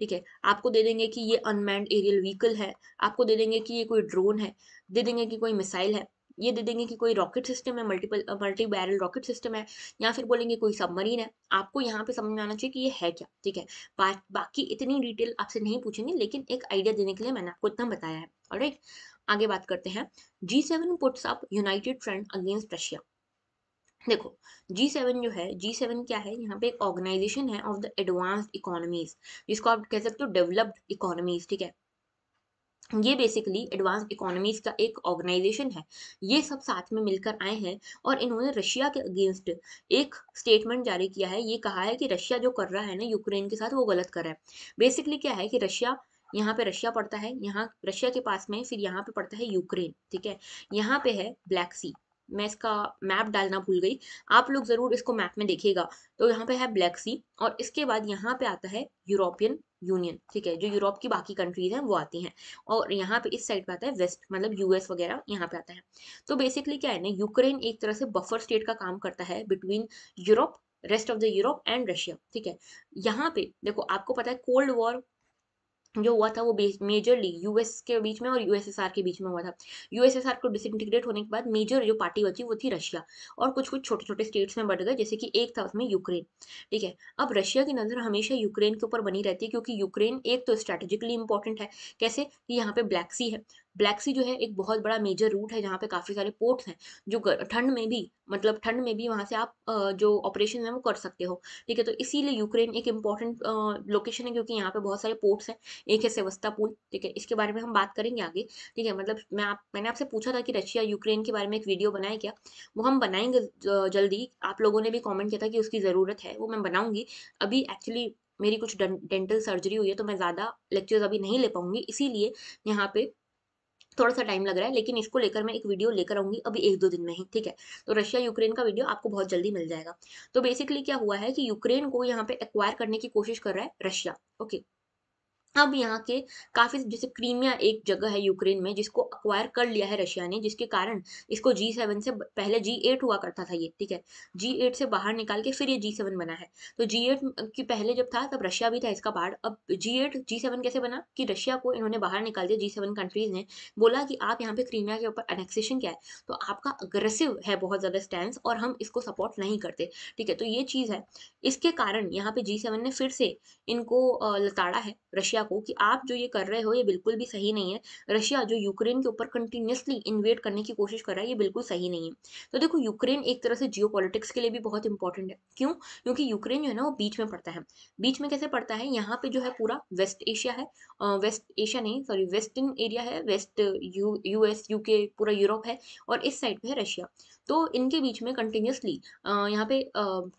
ठीक है आपको दे देंगे कि ये अनमैंड एरियल व्हीकल है आपको दे देंगे कि ये कोई ड्रोन है दे देंगे कि कोई मिसाइल है ये दे देंगे कि कोई रॉकेट सिस्टम है multiple multi barrel rocket system है या फिर बोलेंगे कोई सबमरीन है आपको यहाँ पे समझ में आना चाहिए कि ये है क्या ठीक है बा, बाकी इतनी डिटेल आपसे नहीं पूछेंगे लेकिन एक आइडिया देने के लिए मैंने आपको इतना बताया है और आगे बात करते हैं G seven puts up united front against Russia देखो जी सेवन जो है जी सेवन क्या है यहाँ पे एक ऑर्गेनाइजेशन है ऑफ द एडवांस्ड इकोनॉमीज जिसको आप कह सकते हो डेवलप्ड इकोनॉमीज ठीक है ये बेसिकली एडवांस इकोनॉमीज का एक ऑर्गेनाइजेशन है ये सब साथ में मिलकर आए हैं और इन्होंने रशिया के अगेंस्ट एक स्टेटमेंट जारी किया है ये कहा है कि रशिया जो कर रहा है ना यूक्रेन के साथ वो गलत कर रहा है बेसिकली क्या है कि रशिया यहाँ पे रशिया पड़ता है यहाँ रशिया के पास में फिर यहाँ पे पड़ता है यूक्रेन ठीक है यहाँ पे है ब्लैक सी मैं इसका मैप डालना भूल गई आप लोग ज़रूर इसको मैप में देखिएगा तो यहाँ पे है ब्लैक सी और इसके बाद यहाँ पे आता है यूरोपियन यूनियन ठीक है जो यूरोप की बाकी कंट्रीज हैं वो आती हैं और यहाँ पे इस साइड पे आता है वेस्ट मतलब यूएस वगैरह यहाँ पे आता है तो बेसिकली क्या है ना यूक्रेन एक तरह से बफर स्टेट का काम करता है between Europe rest of the Europe and Russia ठीक है यहाँ पे देखो आपको पता है कोल्ड वॉर जो हुआ था वो मेजरली यूएस के बीच में और यूएसएसआर के बीच में हुआ था यूएसएसआर को डिसइंटीग्रेट होने के बाद मेजर जो पार्टी बची वो थी रशिया और कुछ कुछ छोटे छोटे स्टेट्स में बढ़ गए जैसे कि एक था उसमें यूक्रेन ठीक है अब रशिया की नज़र हमेशा यूक्रेन के ऊपर बनी रहती है क्योंकि यूक्रेन एक तो स्ट्रेटेजिकली इंपॉर्टेंट है कैसे कि यहाँ पे ब्लैक सी है ब्लैक सी जो है एक बहुत बड़ा मेजर रूट है जहाँ पे काफ़ी सारे पोर्ट्स हैं जो ठंड में भी मतलब ठंड में भी वहाँ से आप जो ऑपरेशन है वो कर सकते हो ठीक है तो इसीलिए यूक्रेन एक इम्पॉर्टेंट लोकेशन है क्योंकि यहाँ पे बहुत सारे पोर्ट्स हैं एक है पुल ठीक है इसके बारे में हम बात करेंगे आगे ठीक है मतलब मैं आप मैंने आपसे पूछा था कि रशिया यूक्रेन के बारे में एक वीडियो बनाए क्या वो हम बनाएंगे जल्दी आप लोगों ने भी कॉमेंट किया था कि उसकी ज़रूरत है वो मैं बनाऊँगी अभी एक्चुअली मेरी कुछ डेंटल सर्जरी हुई है तो मैं ज़्यादा लेक्चर्स अभी नहीं ले पाऊँगी इसीलिए यहाँ पे थोड़ा सा टाइम लग रहा है लेकिन इसको लेकर मैं एक वीडियो लेकर आऊंगी अभी एक दो दिन में ही ठीक है तो रशिया यूक्रेन का वीडियो आपको बहुत जल्दी मिल जाएगा तो बेसिकली क्या हुआ है कि यूक्रेन को यहाँ पे एक्वायर करने की कोशिश कर रहा है रशिया ओके अब यहाँ के काफ़ी जैसे क्रीमिया एक जगह है यूक्रेन में जिसको अक्वायर कर लिया है रशिया ने जिसके कारण इसको जी सेवन से पहले जी एट हुआ करता था ये ठीक है जी एट से बाहर निकाल के फिर ये जी सेवन बना है तो जी एट की पहले जब था तब रशिया भी था इसका पार्ट अब जी एट जी सेवन कैसे बना कि रशिया को इन्होंने बाहर निकाल दिया जी सेवन कंट्रीज ने बोला कि आप यहाँ पे क्रीमिया के ऊपर अनेक्सेशन क्या है तो आपका अग्रेसिव है बहुत ज़्यादा स्टैंड और हम इसको सपोर्ट नहीं करते ठीक है तो ये चीज़ है इसके कारण यहाँ पे जी सेवन ने फिर से इनको लताड़ा है रशिया रशिया को कि आप जो ये कर रहे हो ये बिल्कुल भी सही नहीं है रशिया जो यूक्रेन के ऊपर कंटिन्यूसली इन्वेट करने की कोशिश कर रहा है ये बिल्कुल सही नहीं है तो देखो यूक्रेन एक तरह से जियो के लिए भी बहुत इंपॉर्टेंट है क्यों क्योंकि यूक्रेन जो है ना वो बीच में पड़ता है बीच में कैसे पड़ता है यहाँ पे जो है पूरा वेस्ट एशिया है वेस्ट एशिया नहीं सॉरी वेस्टर्न एरिया है वेस्ट यूएस यूके पूरा यूरोप है और इस साइड पे है रशिया तो इनके बीच में कंटिन्यूसली यहाँ पे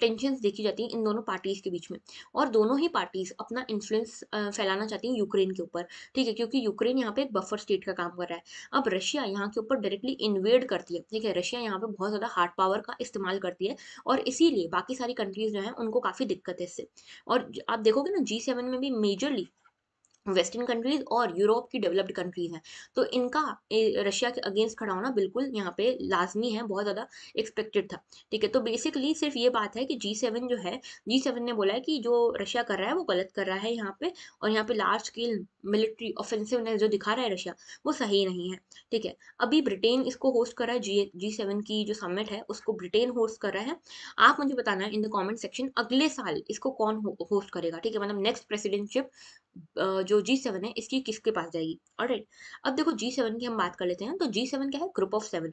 टेंशन देखी जाती है इन दोनों पार्टीज के बीच में और दोनों ही पार्टीज अपना इन्फ्लुएंस फैलाना चाहती हूँ यूक्रेन के ऊपर ठीक है क्योंकि यूक्रेन यहाँ पे एक बफर स्टेट का काम कर रहा है अब रशिया यहाँ के ऊपर डायरेक्टली इन्वेड करती है ठीक है रशिया यहाँ पे बहुत ज़्यादा हार्ड पावर का इस्तेमाल करती है और इसीलिए बाकी सारी कंट्रीज जो है उनको काफ़ी दिक्कत है इससे और आप देखोगे ना जी सेवन में भी मेजरली वेस्टर्न कंट्रीज और यूरोप की डेवलप्ड कंट्रीज हैं तो इनका रशिया के अगेंस्ट खड़ा होना बिल्कुल यहाँ पे लाजमी है बहुत ज़्यादा एक्सपेक्टेड था ठीक है तो बेसिकली सिर्फ ये बात है कि जी सेवन जो है जी सेवन ने बोला है कि जो रशिया कर रहा है वो गलत कर रहा है यहाँ पे और यहाँ पे लार्ज स्केल मिलिट्री ऑफेंसिवनेस जो दिखा रहा है रशिया वो सही नहीं है ठीक है अभी ब्रिटेन इसको होस्ट कर रहा है जी जी सेवन की जो समिट है उसको ब्रिटेन होस्ट कर रहा है आप मुझे बताना इन द कॉमेंट सेक्शन अगले साल इसको कौन होस्ट करेगा ठीक है मतलब नेक्स्ट प्रेसिडेंटशिप जो जो जी सेवन है इसकी किसके पास जाएगी और ऑलराइट अब देखो जी सेवन की हम बात कर लेते हैं तो जी सेवन क्या है group of seven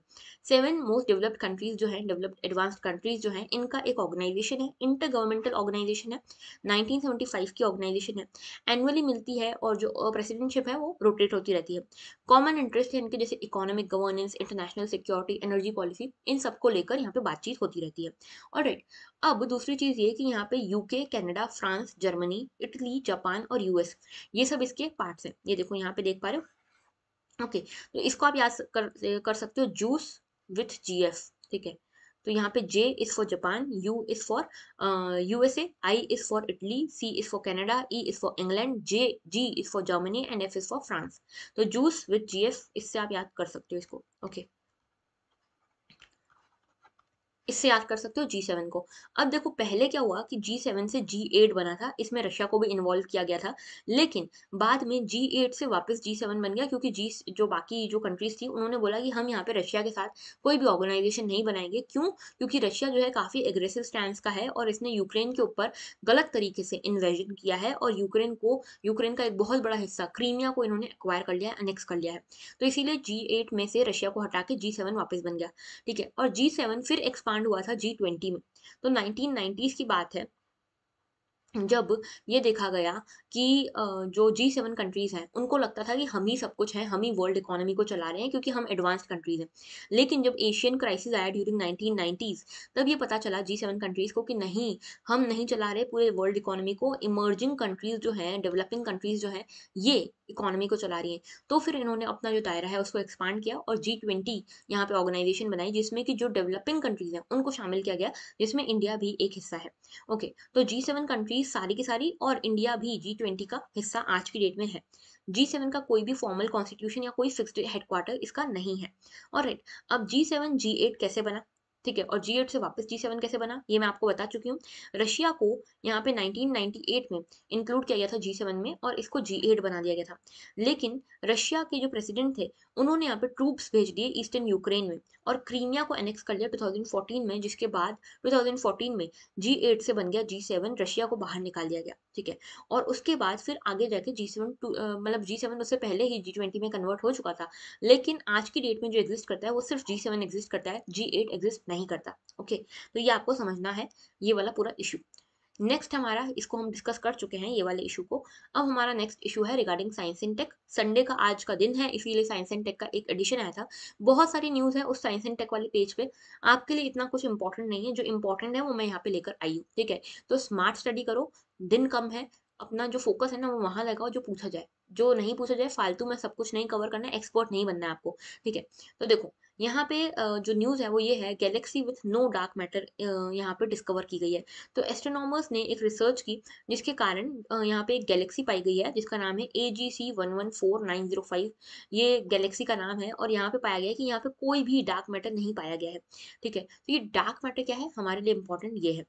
seven most developed countries जो है डेवलप्ड एडवांस्ड कंट्रीज जो है इनका एक ऑर्गेनाइजेशन है इंटर गवर्नमेंटल ऑर्गेनाइजेशन है 1975 की ऑर्गेनाइजेशन है एनुअली मिलती है और जो प्रेसिडेंटशिप है वो रोटेट होती रहती है कॉमन इंटरेस्ट है इनके जैसे economic governance international security energy policy इन सबको लेकर यहाँ पे बातचीत होती रहती है और ऑलराइट अब दूसरी चीज़ ये कि यहाँ पे UK Canada France Germany Italy Japan और यूएस ये सब इसके पार्ट है ये देखो यहाँ पे देख पा रहे हो ओके तो इसको आप याद कर कर सकते हो जूस विथ जी ठीक है तो यहाँ पे J is for Japan U is for USA I is for Italy C is for Canada E is for England J G is for Germany and F is for France तो juice with G इससे आप याद कर सकते हो इसको okay okay. इससे याद कर सकते हो जी सेवन को अब देखो पहले क्या हुआ कि जी सेवन से जी एट बना था इसमें रशिया को भी इन्वॉल्व किया गया था लेकिन बाद में जी एट से वापस जी सेवन बन गया क्योंकि जी जो बाकी जो कंट्रीज थी उन्होंने बोला कि हम यहाँ पे रशिया के साथ कोई भी ऑर्गेनाइजेशन नहीं बनाएंगे क्यों क्योंकि रशिया जो है काफ़ी एग्रेसिव स्टैंड का है और इसने यूक्रेन के ऊपर गलत तरीके से इन्वेजन किया है और यूक्रेन को यूक्रेन का एक बहुत बड़ा हिस्सा क्रीमिया को इन्होंने एक्वायर कर लिया है अनेक्स कर लिया है तो इसीलिए जी में से रशिया को हटा के जी वापस बन गया ठीक है और जी फिर एक्सपांड कांड हुआ था जी ट्वेंटी में तो नाइनटीन की बात है जब ये देखा गया कि जो जी सेवन कंट्रीज़ हैं उनको लगता था कि हम ही सब कुछ है हम ही वर्ल्ड इकोनॉमी को चला रहे हैं क्योंकि हम एडवांस्ड कंट्रीज़ हैं लेकिन जब एशियन क्राइसिस आया ड्यूरिंग नाइनटीन नाइन्टीज़ तब ये पता चला जी सेवन कंट्रीज़ को कि नहीं हम नहीं चला रहे पूरे वर्ल्ड इकोनॉमी को इमर्जिंग कंट्रीज़ जो हैं डेवलपिंग कंट्रीज़ जो हैं ये इकोनॉमी को चला रही हैं तो फिर इन्होंने अपना जो दायरा है उसको एक्सपांड किया और जी ट्वेंटी यहाँ पे ऑर्गेनाइजेशन बनाई जिसमें कि जो डेवलपिंग कंट्रीज़ हैं उनको शामिल किया गया जिसमें इंडिया भी एक हिस्सा है ओके तो जी सेवन कंट्रीज सारी की सारी और इंडिया भी जी ट्वेंटी का हिस्सा आज की डेट में है जी सेवन का कोई भी फॉर्मल कॉन्स्टिट्यूशन या कोई फिक्स्ड हेडक्वार्टर इसका नहीं है और राइट अब जी सेवन जी एट कैसे बना ठीक है और जी एट से वापस जी सेवन कैसे बना ये मैं आपको बता चुकी हूँ रशिया को यहाँ पे 1998 में इंक्लूड किया गया था जी सेवन में और इसको जी एट बना दिया गया था लेकिन रशिया के जो प्रेसिडेंट थे उन्होंने यहाँ पे ट्रूप्स भेज दिए ईस्टर्न यूक्रेन में और क्रीमिया को एनेक्स कर लिया 2014 में जिसके बाद 2014 में जी एट से बन गया जी सेवन रशिया को बाहर निकाल दिया गया ठीक है और उसके बाद फिर आगे जाके जी सेवन मतलब जी सेवन उससे पहले ही जी ट्वेंटी में कन्वर्ट हो चुका था लेकिन आज की डेट में जो एग्जिस्ट करता है वो सिर्फ जी सेवन एग्जिस्ट करता है जी एट एग्जिस्ट नहीं नहीं करता ओके तो ये आपको समझना है ये वाला पूरा इशू नेक्स्ट हमारा इसको हम डिस्कस कर चुके हैं ये वाले इशू को अब हमारा नेक्स्ट इशू है regarding science and tech Sunday का आज का दिन है इसीलिए साइंस एंड टेक का एक एडिशन आया था बहुत सारी न्यूज़ है उस साइंस एंड टेक वाले पेज पे आपके लिए इतना कुछ इंपॉर्टेंट नहीं है जो इंपॉर्टेंट है वो मैं यहाँ पे लेकर आई हूँ ठीक है तो स्मार्ट स्टडी करो दिन कम है अपना जो फोकस है ना वो वहां लगाओ जो पूछा जाए जो नहीं पूछा जाए फालतू में सब कुछ नहीं कवर करना है एक्सपर्ट नहीं बनना है आपको ठीक है तो देखो यहाँ पे जो न्यूज़ है वो ये है galaxy with no dark matter यहाँ पे डिस्कवर की गई है तो एस्ट्रोनॉमर्स ने एक रिसर्च की जिसके कारण यहाँ पे एक गैलेक्सी पाई गई है जिसका नाम है A G C one one four nine zero five ये गैलेक्सी का नाम है और यहाँ पे पाया गया है कि यहाँ पे कोई भी डार्क मैटर नहीं पाया गया है ठीक है तो ये डार्क मैटर क्या है हमारे लिए इम्पोर्टेंट ये है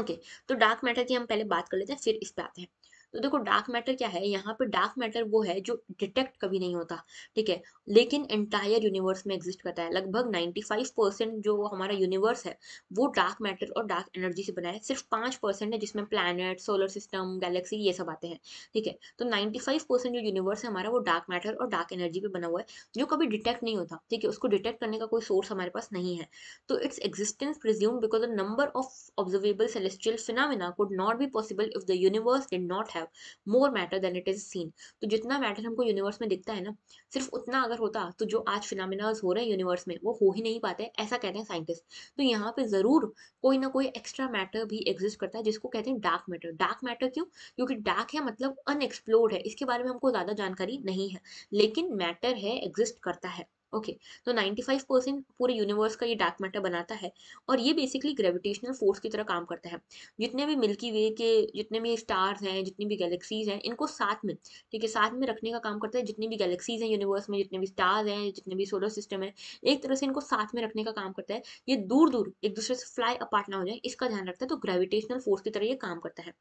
ओके okay, तो डार्क मैटर की हम पहले बात कर लेते हैं फिर इस पे आते हैं तो देखो डार्क मैटर क्या है यहाँ पे डार्क मैटर वो है जो डिटेक्ट कभी नहीं होता ठीक है लेकिन एंटायर यूनिवर्स में एग्जिस्ट करता है लगभग 95 परसेंट जो हमारा यूनिवर्स है वो डार्क मैटर और डार्क एनर्जी से बना है सिर्फ पांच परसेंट है जिसमें प्लान सोलर सिस्टम गैलेक्सी ये सब आते हैं ठीक है तो नाइन्टी फाइव परसेंट जो यूनिवर्स है हमारा वो डार्क मैटर और डार्क एनर्जी पे बना हुआ है जो कभी डिटेक्ट नहीं होता ठीक है उसको डिटेक्ट करने का कोई सोर्स हमारे पास नहीं है तो its existence presume because the number of observable celestial phenomena could not be possible if the universe did not है have more matter than it is seen तो जितना मैटर हमको यूनिवर्स में दिखता है ना सिर्फ उतना अगर होता तो जो आज फिनमिनाज हो रहे हैं यूनिवर्स में वो हो ही नहीं पाते ऐसा कहते हैं साइंटिस्ट तो यहाँ पे ज़रूर कोई ना कोई एक्स्ट्रा मैटर भी एग्जिस्ट करता है जिसको कहते हैं डार्क मैटर डार्क मैटर क्यों क्योंकि डार्क है मतलब अनएक्सप्लोर्ड है इसके बारे में हमको ज़्यादा जानकारी नहीं है लेकिन मैटर है एग्जिस्ट करता है ओके तो 95 परसेंट पूरे यूनिवर्स का ये डार्क मैटर बनाता है और ये बेसिकली ग्रेविटेशनल फोर्स की तरह काम करता है जितने भी मिल्की वे के जितने भी स्टार्स हैं जितनी भी गैलेक्सीज हैं इनको साथ में ठीक है साथ में रखने का काम करता है जितनी भी गैलेक्सीज हैं यूनिवर्स में जितने भी स्टार्स हैं जितने भी सोलर सिस्टम है एक तरह से इनको साथ में रखने का काम करता है ये दूर दूर एक दूसरे से फ्लाई अपार्ट ना हो जाए इसका ध्यान रखता है तो ग्रेविटेशनल फोर्स की तरह ये काम करता है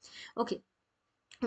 ओके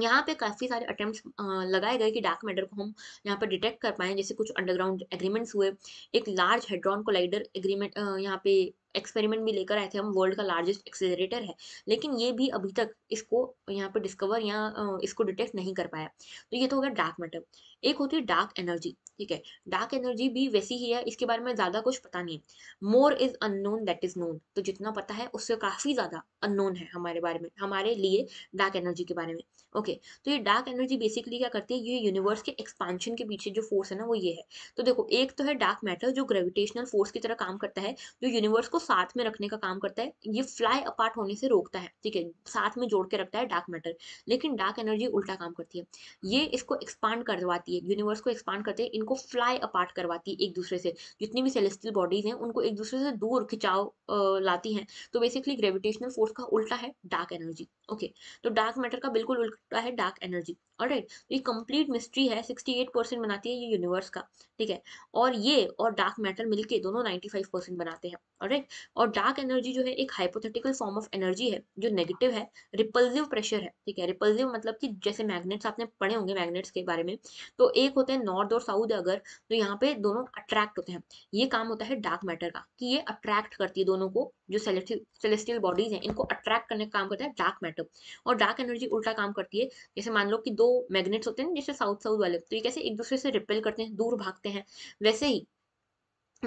यहाँ पे काफ़ी सारे अटेम्प्ट लगाए गए कि डार्क मैटर को हम यहाँ पर डिटेक्ट कर पाएँ जैसे कुछ अंडरग्राउंड एग्रीमेंट्स हुए एक लार्ज हेड्रॉन कोलाइडर एग्रीमेंट यहाँ पे एक्सपेरिमेंट भी लेकर आए थे हम वर्ल्ड का लार्जेस्ट एक्सेलरेटर है लेकिन ये भी अभी तक इसको यहाँ पे डिस्कवर या इसको डिटेक्ट नहीं कर पाया तो ये तो हो गया डार्क मैटर एक होती है डार्क एनर्जी ठीक है डार्क एनर्जी भी वैसी ही है इसके बारे में ज़्यादा कुछ पता नहीं है more is unknown that is known तो जितना पता है उससे काफ़ी ज़्यादा अननोन है हमारे बारे में हमारे लिए डार्क एनर्जी के बारे में ओके तो ये डार्क एनर्जी बेसिकली क्या करती है ये यूनिवर्स के एक्सपांशन के पीछे जो फोर्स है ना वो ये है तो देखो एक तो है डार्क मैटर जो ग्रेविटेशनल फोर्स की तरह काम करता है जो यूनिवर्स को साथ में रखने का काम करता है ये फ्लाई अपार्ट होने से रोकता है ठीक है साथ में जोड़ के रखता है डार्क मैटर लेकिन डार्क एनर्जी उल्टा काम करती है ये इसको एक्सपांड करवाती है यूनिवर्स को एक्सपांड करते हैं इनको फ्लाई अपार्ट करवाती है एक दूसरे से जितनी भी सेलेस्टियल बॉडीज हैं उनको एक दूसरे से दूर खिंचाव लाती हैं तो बेसिकली ग्रेविटेशनल फोर्स का उल्टा है डार्क एनर्जी ओके तो डार्क मैटर का बिल्कुल उल्टा है डार्क एनर्जी राइट तो ये कंप्लीट मिस्ट्री है सिक्सटी बनाती है ये यूनिवर्स का ठीक है और ये और डार्क मैटर मिलकर दोनों 95 बनाते हैं राइट और डार्क एनर्जी जो है एक हाइपोथेटिकल फॉर्म ऑफ एनर्जी है जो नेगेटिव है रिपल्सिव प्रेशर है ठीक है रिपल्सिव मतलब कि जैसे मैग्नेट्स आपने पढ़े होंगे मैग्नेट्स के बारे में तो एक होते हैं नॉर्थ और साउथ अगर तो यहाँ पे दोनों अट्रैक्ट होते हैं ये काम होता है डार्क मैटर का कि ये अट्रैक्ट करती है दोनों को जो सेलेस्टियल बॉडीज हैं इनको अट्रैक्ट करने का काम करता है डार्क मैटर और डार्क एनर्जी उल्टा काम करती है जैसे मान लो कि दो मैग्नेट्स होते हैं जैसे साउथ साउथ वाले तो ये कैसे एक दूसरे से रिपेल करते हैं दूर भागते हैं वैसे ही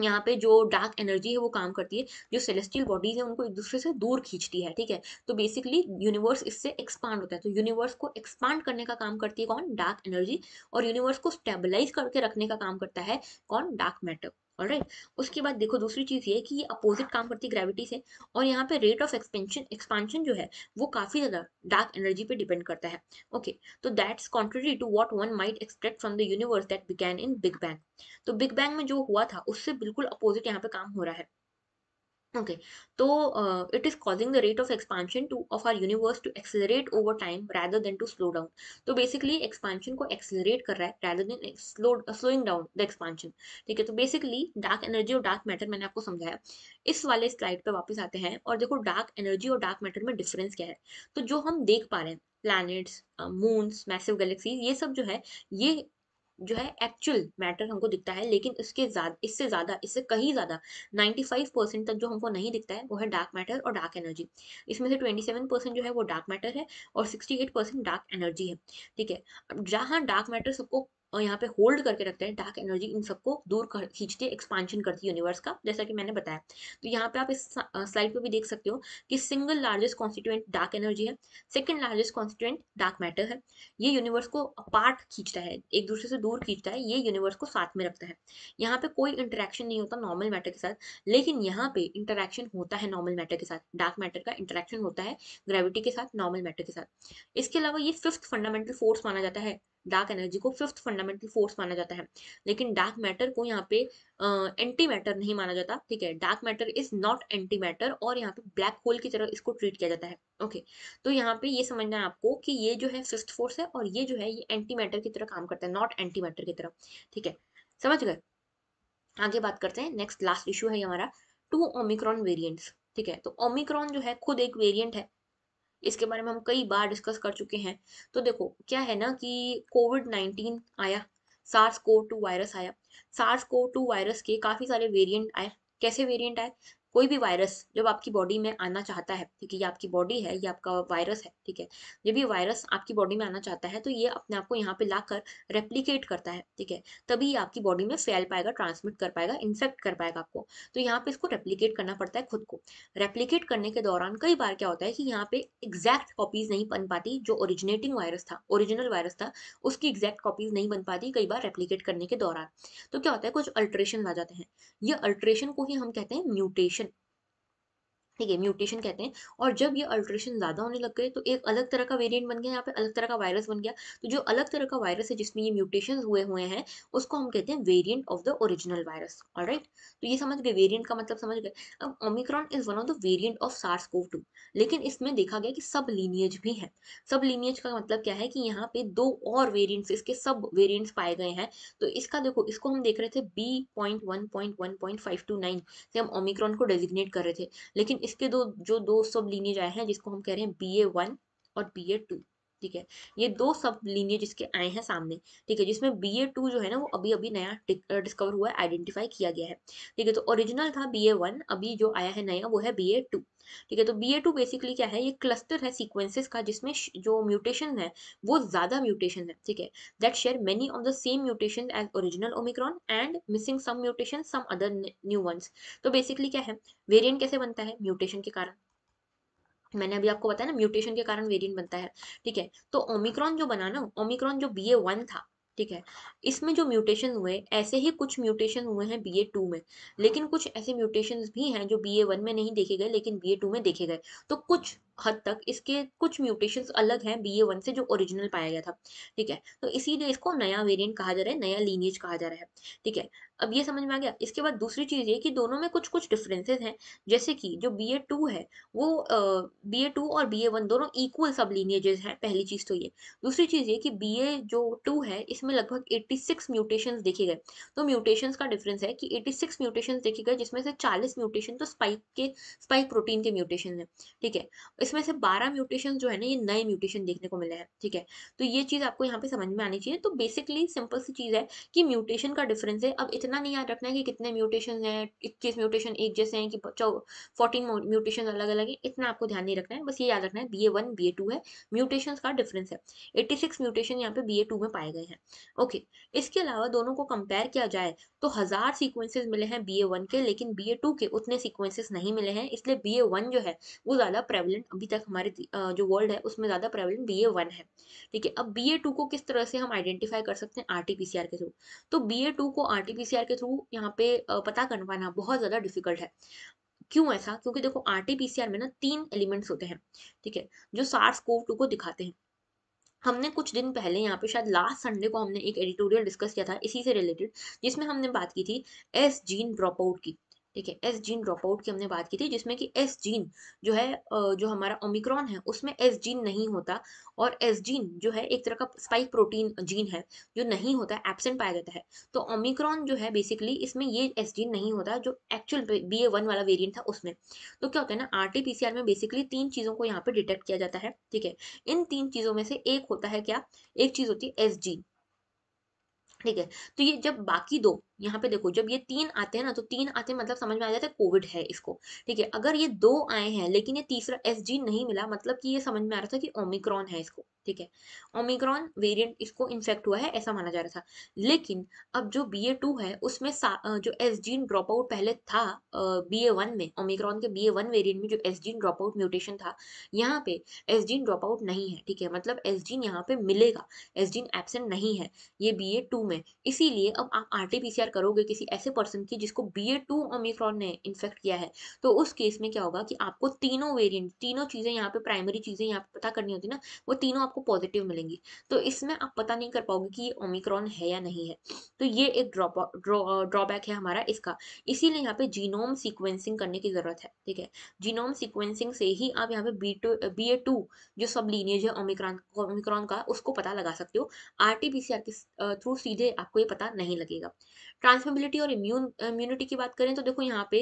यहाँ पे जो डार्क एनर्जी है वो काम करती है जो सेलेस्टियल बॉडीज है उनको एक दूसरे से दूर खींचती है ठीक है तो बेसिकली यूनिवर्स इससे एक्सपांड होता है तो यूनिवर्स को एक्सपांड करने का काम करती है कौन डार्क एनर्जी और यूनिवर्स को स्टेबलाइज करके रखने का काम करता है कौन डार्क मैटर ऑल राइट उसके बाद देखो दूसरी चीज़ ये कि ये अपोजिट काम करती है ग्रेविटी से और यहाँ पे रेट ऑफ एक्सपेंशन एक्सपांशन जो है वो काफ़ी ज़्यादा डार्क एनर्जी पे डिपेंड करता है ओके तो that's contrary to what one might expect from the universe that began in big bang तो बिग बैंग में जो हुआ था उससे बिल्कुल अपोजिट यहाँ पे काम हो रहा है okay so तो, uh, it is causing the rate of expansion to of our universe to accelerate over time rather than to slow down तो बेसिकली एक्सपांशन को एक्सेलरेट कर रहा है rather than slow uh, slowing down the expansion ठीक है तो basically dark energy और dark matter मैंने आपको समझाया इस वाले स्लाइड पर वापस आते हैं और देखो डार्क एनर्जी और डार्क मैटर में डिफरेंस क्या है तो जो हम देख पा रहे हैं प्लैनेट्स मून्स मैसिव गैलेक्सीज ये सब जो है ये जो है एक्चुअल मैटर हमको दिखता है लेकिन इसके इससे ज्यादा इससे कहीं ज्यादा 95 परसेंट तक जो हमको नहीं दिखता है वो है डार्क मैटर और डार्क एनर्जी इसमें से 27 परसेंट जो है वो डार्क मैटर है और 68 परसेंट डार्क एनर्जी है ठीक है जहाँ डार्क मैटर सबको और यहाँ पे होल्ड करके रखते हैं डार्क एनर्जी इन सबको दूर खींचती है एक्सपांशन करती है यूनिवर्स का जैसा कि मैंने बताया तो यहाँ पे आप इस स्लाइड पे भी देख सकते हो कि single largest constituent dark energy है second largest constituent dark matter है ये यूनिवर्स को अपार्ट खींचता है एक दूसरे से दूर खींचता है ये यूनिवर्स को साथ में रखता है यहाँ पे कोई इंटरेक्शन नहीं होता नॉर्मल मैटर के साथ लेकिन यहाँ पे इंटरेक्शन होता है नॉर्मल मैटर के साथ डार्क मैटर का इंटरेक्शन होता है ग्रेविटी के साथ नॉर्मल मैटर के साथ इसके अलावा ये फिफ्थ फंडामेंटल फोर्स माना जाता है डार्क एनर्जी को फिफ्थ फंडामेंटल फोर्स माना जाता है लेकिन डार्क मैटर को यहाँ पे एंटी मैटर नहीं माना जाता ठीक है dark matter is not antimatter और यहाँ पे ब्लैक होल की तरह इसको ट्रीट किया जाता है ओके तो यहाँ पे ये समझना है आपको कि ये जो है फिफ्थ फोर्स है और ये जो है ये एंटी मैटर की तरह काम करता है नॉट एंटी मैटर की तरह ठीक है समझ गए आगे बात करते हैं नेक्स्ट लास्ट इशू है हमारा टू ओमिक्रॉन वेरियंट्स ठीक है तो ओमिक्रॉन जो है खुद एक वेरियंट है इसके बारे में हम कई बार डिस्कस कर चुके हैं तो देखो क्या है ना कि कोविड नाइन्टीन आया सार्स को टू वायरस आया सार्स को टू वायरस के काफ़ी सारे वेरिएंट आए कैसे वेरिएंट आए कोई भी वायरस जब आपकी बॉडी में आना चाहता है ठीक है ये आपकी बॉडी है ये आपका वायरस है ठीक है जब ये वायरस आपकी बॉडी में आना चाहता है तो ये अपने आप को यहाँ पे लाकर रेप्लीकेट करता है ठीक है तभी ये आपकी बॉडी में फैल पाएगा ट्रांसमिट कर पाएगा इन्फेक्ट कर पाएगा आपको तो यहाँ पे इसको रेप्लीकेट करना पड़ता है खुद को रेप्लीकेट करने के दौरान कई बार क्या होता है कि यहाँ पे एग्जैक्ट कॉपीज नहीं बन पाती जो ओरिजिनेटिंग वायरस था ओरिजिनल वायरस था उसकी एग्जैक्ट कॉपीज नहीं बन पाती कई बार रेप्लीकेट करने के दौरान तो क्या होता है कुछ अल्ट्रेशन आ जाते हैं ये अल्ट्रेशन को ही हम कहते हैं म्यूटेशन ठीक है म्यूटेशन कहते हैं और जब ये अल्ट्रेशन ज़्यादा होने लग गए तो एक अलग तरह का वेरिएंट बन गया यहाँ पे अलग तरह का वायरस बन गया तो जो अलग तरह का वायरस है जिसमें ये म्यूटेशन हुए हुए हैं उसको हम कहते हैं variant of the original virus all right तो ये समझ गए वेरियंट का मतलब समझ गए अब Omicron is one of the variant of SARS CoV two लेकिन इसमें देखा गया कि सब लीनियज भी है सब लीनियज का मतलब क्या है कि यहाँ पे दो और वेरियंट्स इसके सब वेरियंट्स पाए गए हैं तो इसका देखो इसको हम देख रहे थे बी पॉइंट से हम ओमिक्रॉन को डेजिग्नेट कर रहे थे लेकिन इसके दो जो दो सब लीनियज आए हैं जिसको हम कह रहे हैं बी ए वन और बी ए टू ठीक है ये दो सब लीनियर जिसके आए हैं सामने ठीक है जिसमें बी ए टू जो है ना वो अभी अभी नया डिस्कवर हुआ है आइडेंटिफाई किया गया है ठीक है तो ओरिजिनल था बी ए वन अभी जो आया है नया वो है बी ए टू ठीक है तो बी ए टू बेसिकली क्या है ये क्लस्टर है सीक्वेंसेस का जिसमें जो म्यूटेशन है वो ज्यादा म्यूटेशन है ठीक है that share many of the same mutation as original Omicron and missing some mutation some other new ones तो बेसिकली क्या है वेरियंट कैसे बनता है म्यूटेशन के कारण मैंने अभी आपको बताया ना म्यूटेशन के कारण वेरिएंट बनता है ठीक है तो ओमिक्रॉन जो बना ना ओमिक्रॉन जो बी ए वन था ठीक है इसमें जो म्यूटेशन हुए ऐसे ही कुछ म्यूटेशन हुए हैं बी ए टू में लेकिन कुछ ऐसे म्यूटेशन भी हैं जो बी ए वन में नहीं देखे गए लेकिन बी ए टू में देखे गए तो कुछ हद तक इसके कुछ म्यूटेशंस अलग हैं बी ए वन से जो ओरिजिनल पाया गया था ठीक है तो इसीलिए इसको नया वेरिएंट कहा जा रहा है नया लीनियज कहा जा रहा है ठीक है अब ये समझ में आ गया इसके बाद दूसरी चीज़ ये कि दोनों में कुछ कुछ डिफरेंसेस हैं जैसे कि जो बी ए टू है वो बी ए और बी वन दोनों इक्वल सब लीनियजेस हैं पहली चीज़ तो ये दूसरी चीज़ ये कि बी ए जो टू है इसमें लगभग एट्टी सिक्स म्यूटेशन देखे गए तो म्यूटेशन का डिफरेंस है कि एट्टी सिक्स म्यूटेशन देखे गए जिसमें से चालीस म्यूटेशन तो स्पाइक के स्पाइक प्रोटीन के म्यूटेशन है ठीक है इसमें से बारह म्यूटेशन जो है ना ये नए म्यूटेशन देखने को मिले हैं ठीक है तो ये चीज़ आपको यहाँ पे समझ में आनी चाहिए तो बेसिकली सिंपल सी चीज़ है कि म्यूटेशन का डिफरेंस है अब इतना नहीं याद रखना है कि कितने म्यूटेशन है इक्कीस म्यूटेशन एक जैसे हैं कि फोर्टीन म्यूटेशन अलग अलग है इतना आपको ध्यान नहीं रखना है बस ये याद रखना है B A one B A two है म्यूटेशन का डिफरेंस है एट्टी सिक्स म्यूटेशन यहाँ पे बी ए टू में पाए गए हैं ओके इसके अलावा दोनों को कंपेयर किया जाए तो हज़ार सीक्वेंसेज मिले हैं बी ए वन के लेकिन बी ए टू के उतने सीक्वेंसेस नहीं मिले हैं इसलिए बी ए वन जो है वो ज़्यादा प्रेवलेंट अभी तक हमारे जो वर्ल्ड है उसमें ज़्यादा प्रेवलेंट बी ए वन है ठीक है अब बी ए टू को किस तरह से हम आइडेंटिफाई कर सकते हैं R T P C R के थ्रू तो बी ए टू को R T P C R के थ्रू यहाँ पे पता कर पाना बहुत ज़्यादा डिफिकल्ट है क्यों ऐसा क्योंकि देखो R T P C R में ना तीन एलिमेंट्स होते हैं ठीक है जो सार्स कोव टू को दिखाते हैं हमने कुछ दिन पहले यहाँ पे शायद लास्ट संडे को हमने एक एडिटोरियल डिस्कस किया था इसी से रिलेटेड जिसमें हमने बात की थी एस जीन ड्रॉप आउट की ठीक है एस जीन ड्रॉपआउट की हमने बात की थी जिसमें कि एस जीन जो है जो हमारा ओमिक्रॉन है उसमें एस जीन नहीं होता और एस जीन जो है एक तरह का स्पाइक प्रोटीन जीन है जो नहीं होता एबसेंट पाया जाता है तो ओमिक्रॉन जो है बेसिकली इसमें ये एस जीन नहीं होता जो एक्चुअल बी ए वन वाला वेरियंट था उसमें तो क्या होता है ना R T P C R में बेसिकली तीन चीज़ों को यहाँ पर डिटेक्ट किया जाता है ठीक है इन तीन चीज़ों में से एक होता है क्या एक चीज़ होती है एस जीन ठीक है तो ये जब बाकी दो यहाँ पे देखो जब ये तीन आते हैं ना तो तीन आते मतलब समझ में आ जाता है कोविड है इसको ठीक है अगर ये दो आए हैं लेकिन ये तीसरा एस जी नहीं मिला मतलब कि ये समझ में आ रहा था कि ओमिक्रॉन है इसको ठीक है ओमिक्रॉन वेरिएंट इसको इन्फेक्ट हुआ है ऐसा माना जा रहा था लेकिन अब जो बी ए टू है उसमें जो एस जीन ड्रॉप आउट पहले था बी ए वन में ओमिक्रॉन के बी ए वन वेरियंट में जो S gene drop out mutation था यहाँ पे एस जीन ड्रॉप आउट नहीं है ठीक है मतलब एस जीन यहाँ पे मिलेगा एस जीन एबसेंट नहीं है ये बी ए टू में इसीलिए अब आप R T P C care करोगे किसी ऐसे पर्सन की जिसको बी ए टू ओमिक्रॉन ने इन्फेक्ट किया है तो उस केस में क्या होगा कि आपको तीनों वेरिएंट तीनों चीज़ें यहाँ पे प्राइमरी चीज़ें यहाँ पे पता करनी होती ना वो तीनों आपको पॉजिटिव मिलेंगी तो इसमें आप पता नहीं कर पाओगे कि ये ओमिक्रॉन है या नहीं है तो ये एक ड्रॉप ड्रॉबैक है हमारा इसका इसीलिए यहाँ पे जीनोम सिक्वेंसिंग करने की ज़रूरत है ठीक है जीनोम सिक्वेंसिंग से ही आप यहाँ पे B two B A two जो सब लीनियज है ओमिक्रॉन ओमिक्रॉन का उसको पता लगा सकते हो R T P C R के थ्रू सीधे आपको ये पता नहीं लगेगा ट्रांसमेबिलिटी और इम्यून इम्यूनिटी की बात करें तो देखो यहाँ पे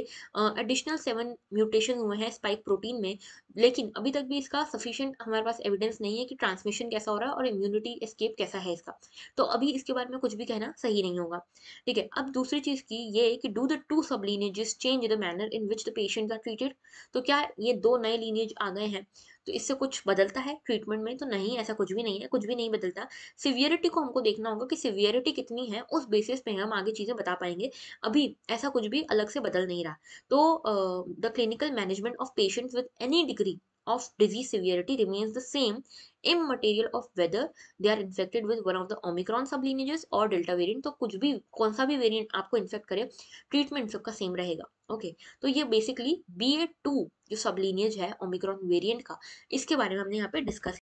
एडिशनल सेवन म्यूटेशन हुए हैं स्पाइक प्रोटीन में लेकिन अभी तक भी इसका सफिशियंट हमारे पास एविडेंस नहीं है कि ट्रांसमिशन कैसा हो रहा है और इम्यूनिटी स्केप कैसा है इसका तो अभी इसके बारे में कुछ भी कहना सही नहीं होगा ठीक है अब दूसरी चीज़ की ये कि do the two sublineages change the manner in which the patient are treated तो क्या ये दो नए लीनेज आ गए हैं तो इससे कुछ बदलता है ट्रीटमेंट में तो नहीं ऐसा कुछ भी नहीं है कुछ भी नहीं बदलता सिवियरिटी को हमको देखना होगा कि सिवियरिटी कितनी है उस बेसिस पे हम आगे चीज़ें बता पाएंगे अभी ऐसा कुछ भी अलग से बदल नहीं रहा तो the clinical management of patient with any degree of disease severity remains the same immaterial of whether they are infected with one of the omicron sublineages or delta variant to kuch bhi kaun sa bhi variant aapko infect kare treatment sabka same rahega okay, to ye basically ba2 jo two जो sublineage है Omicron variant का इसके बारे में हमने यहाँ पे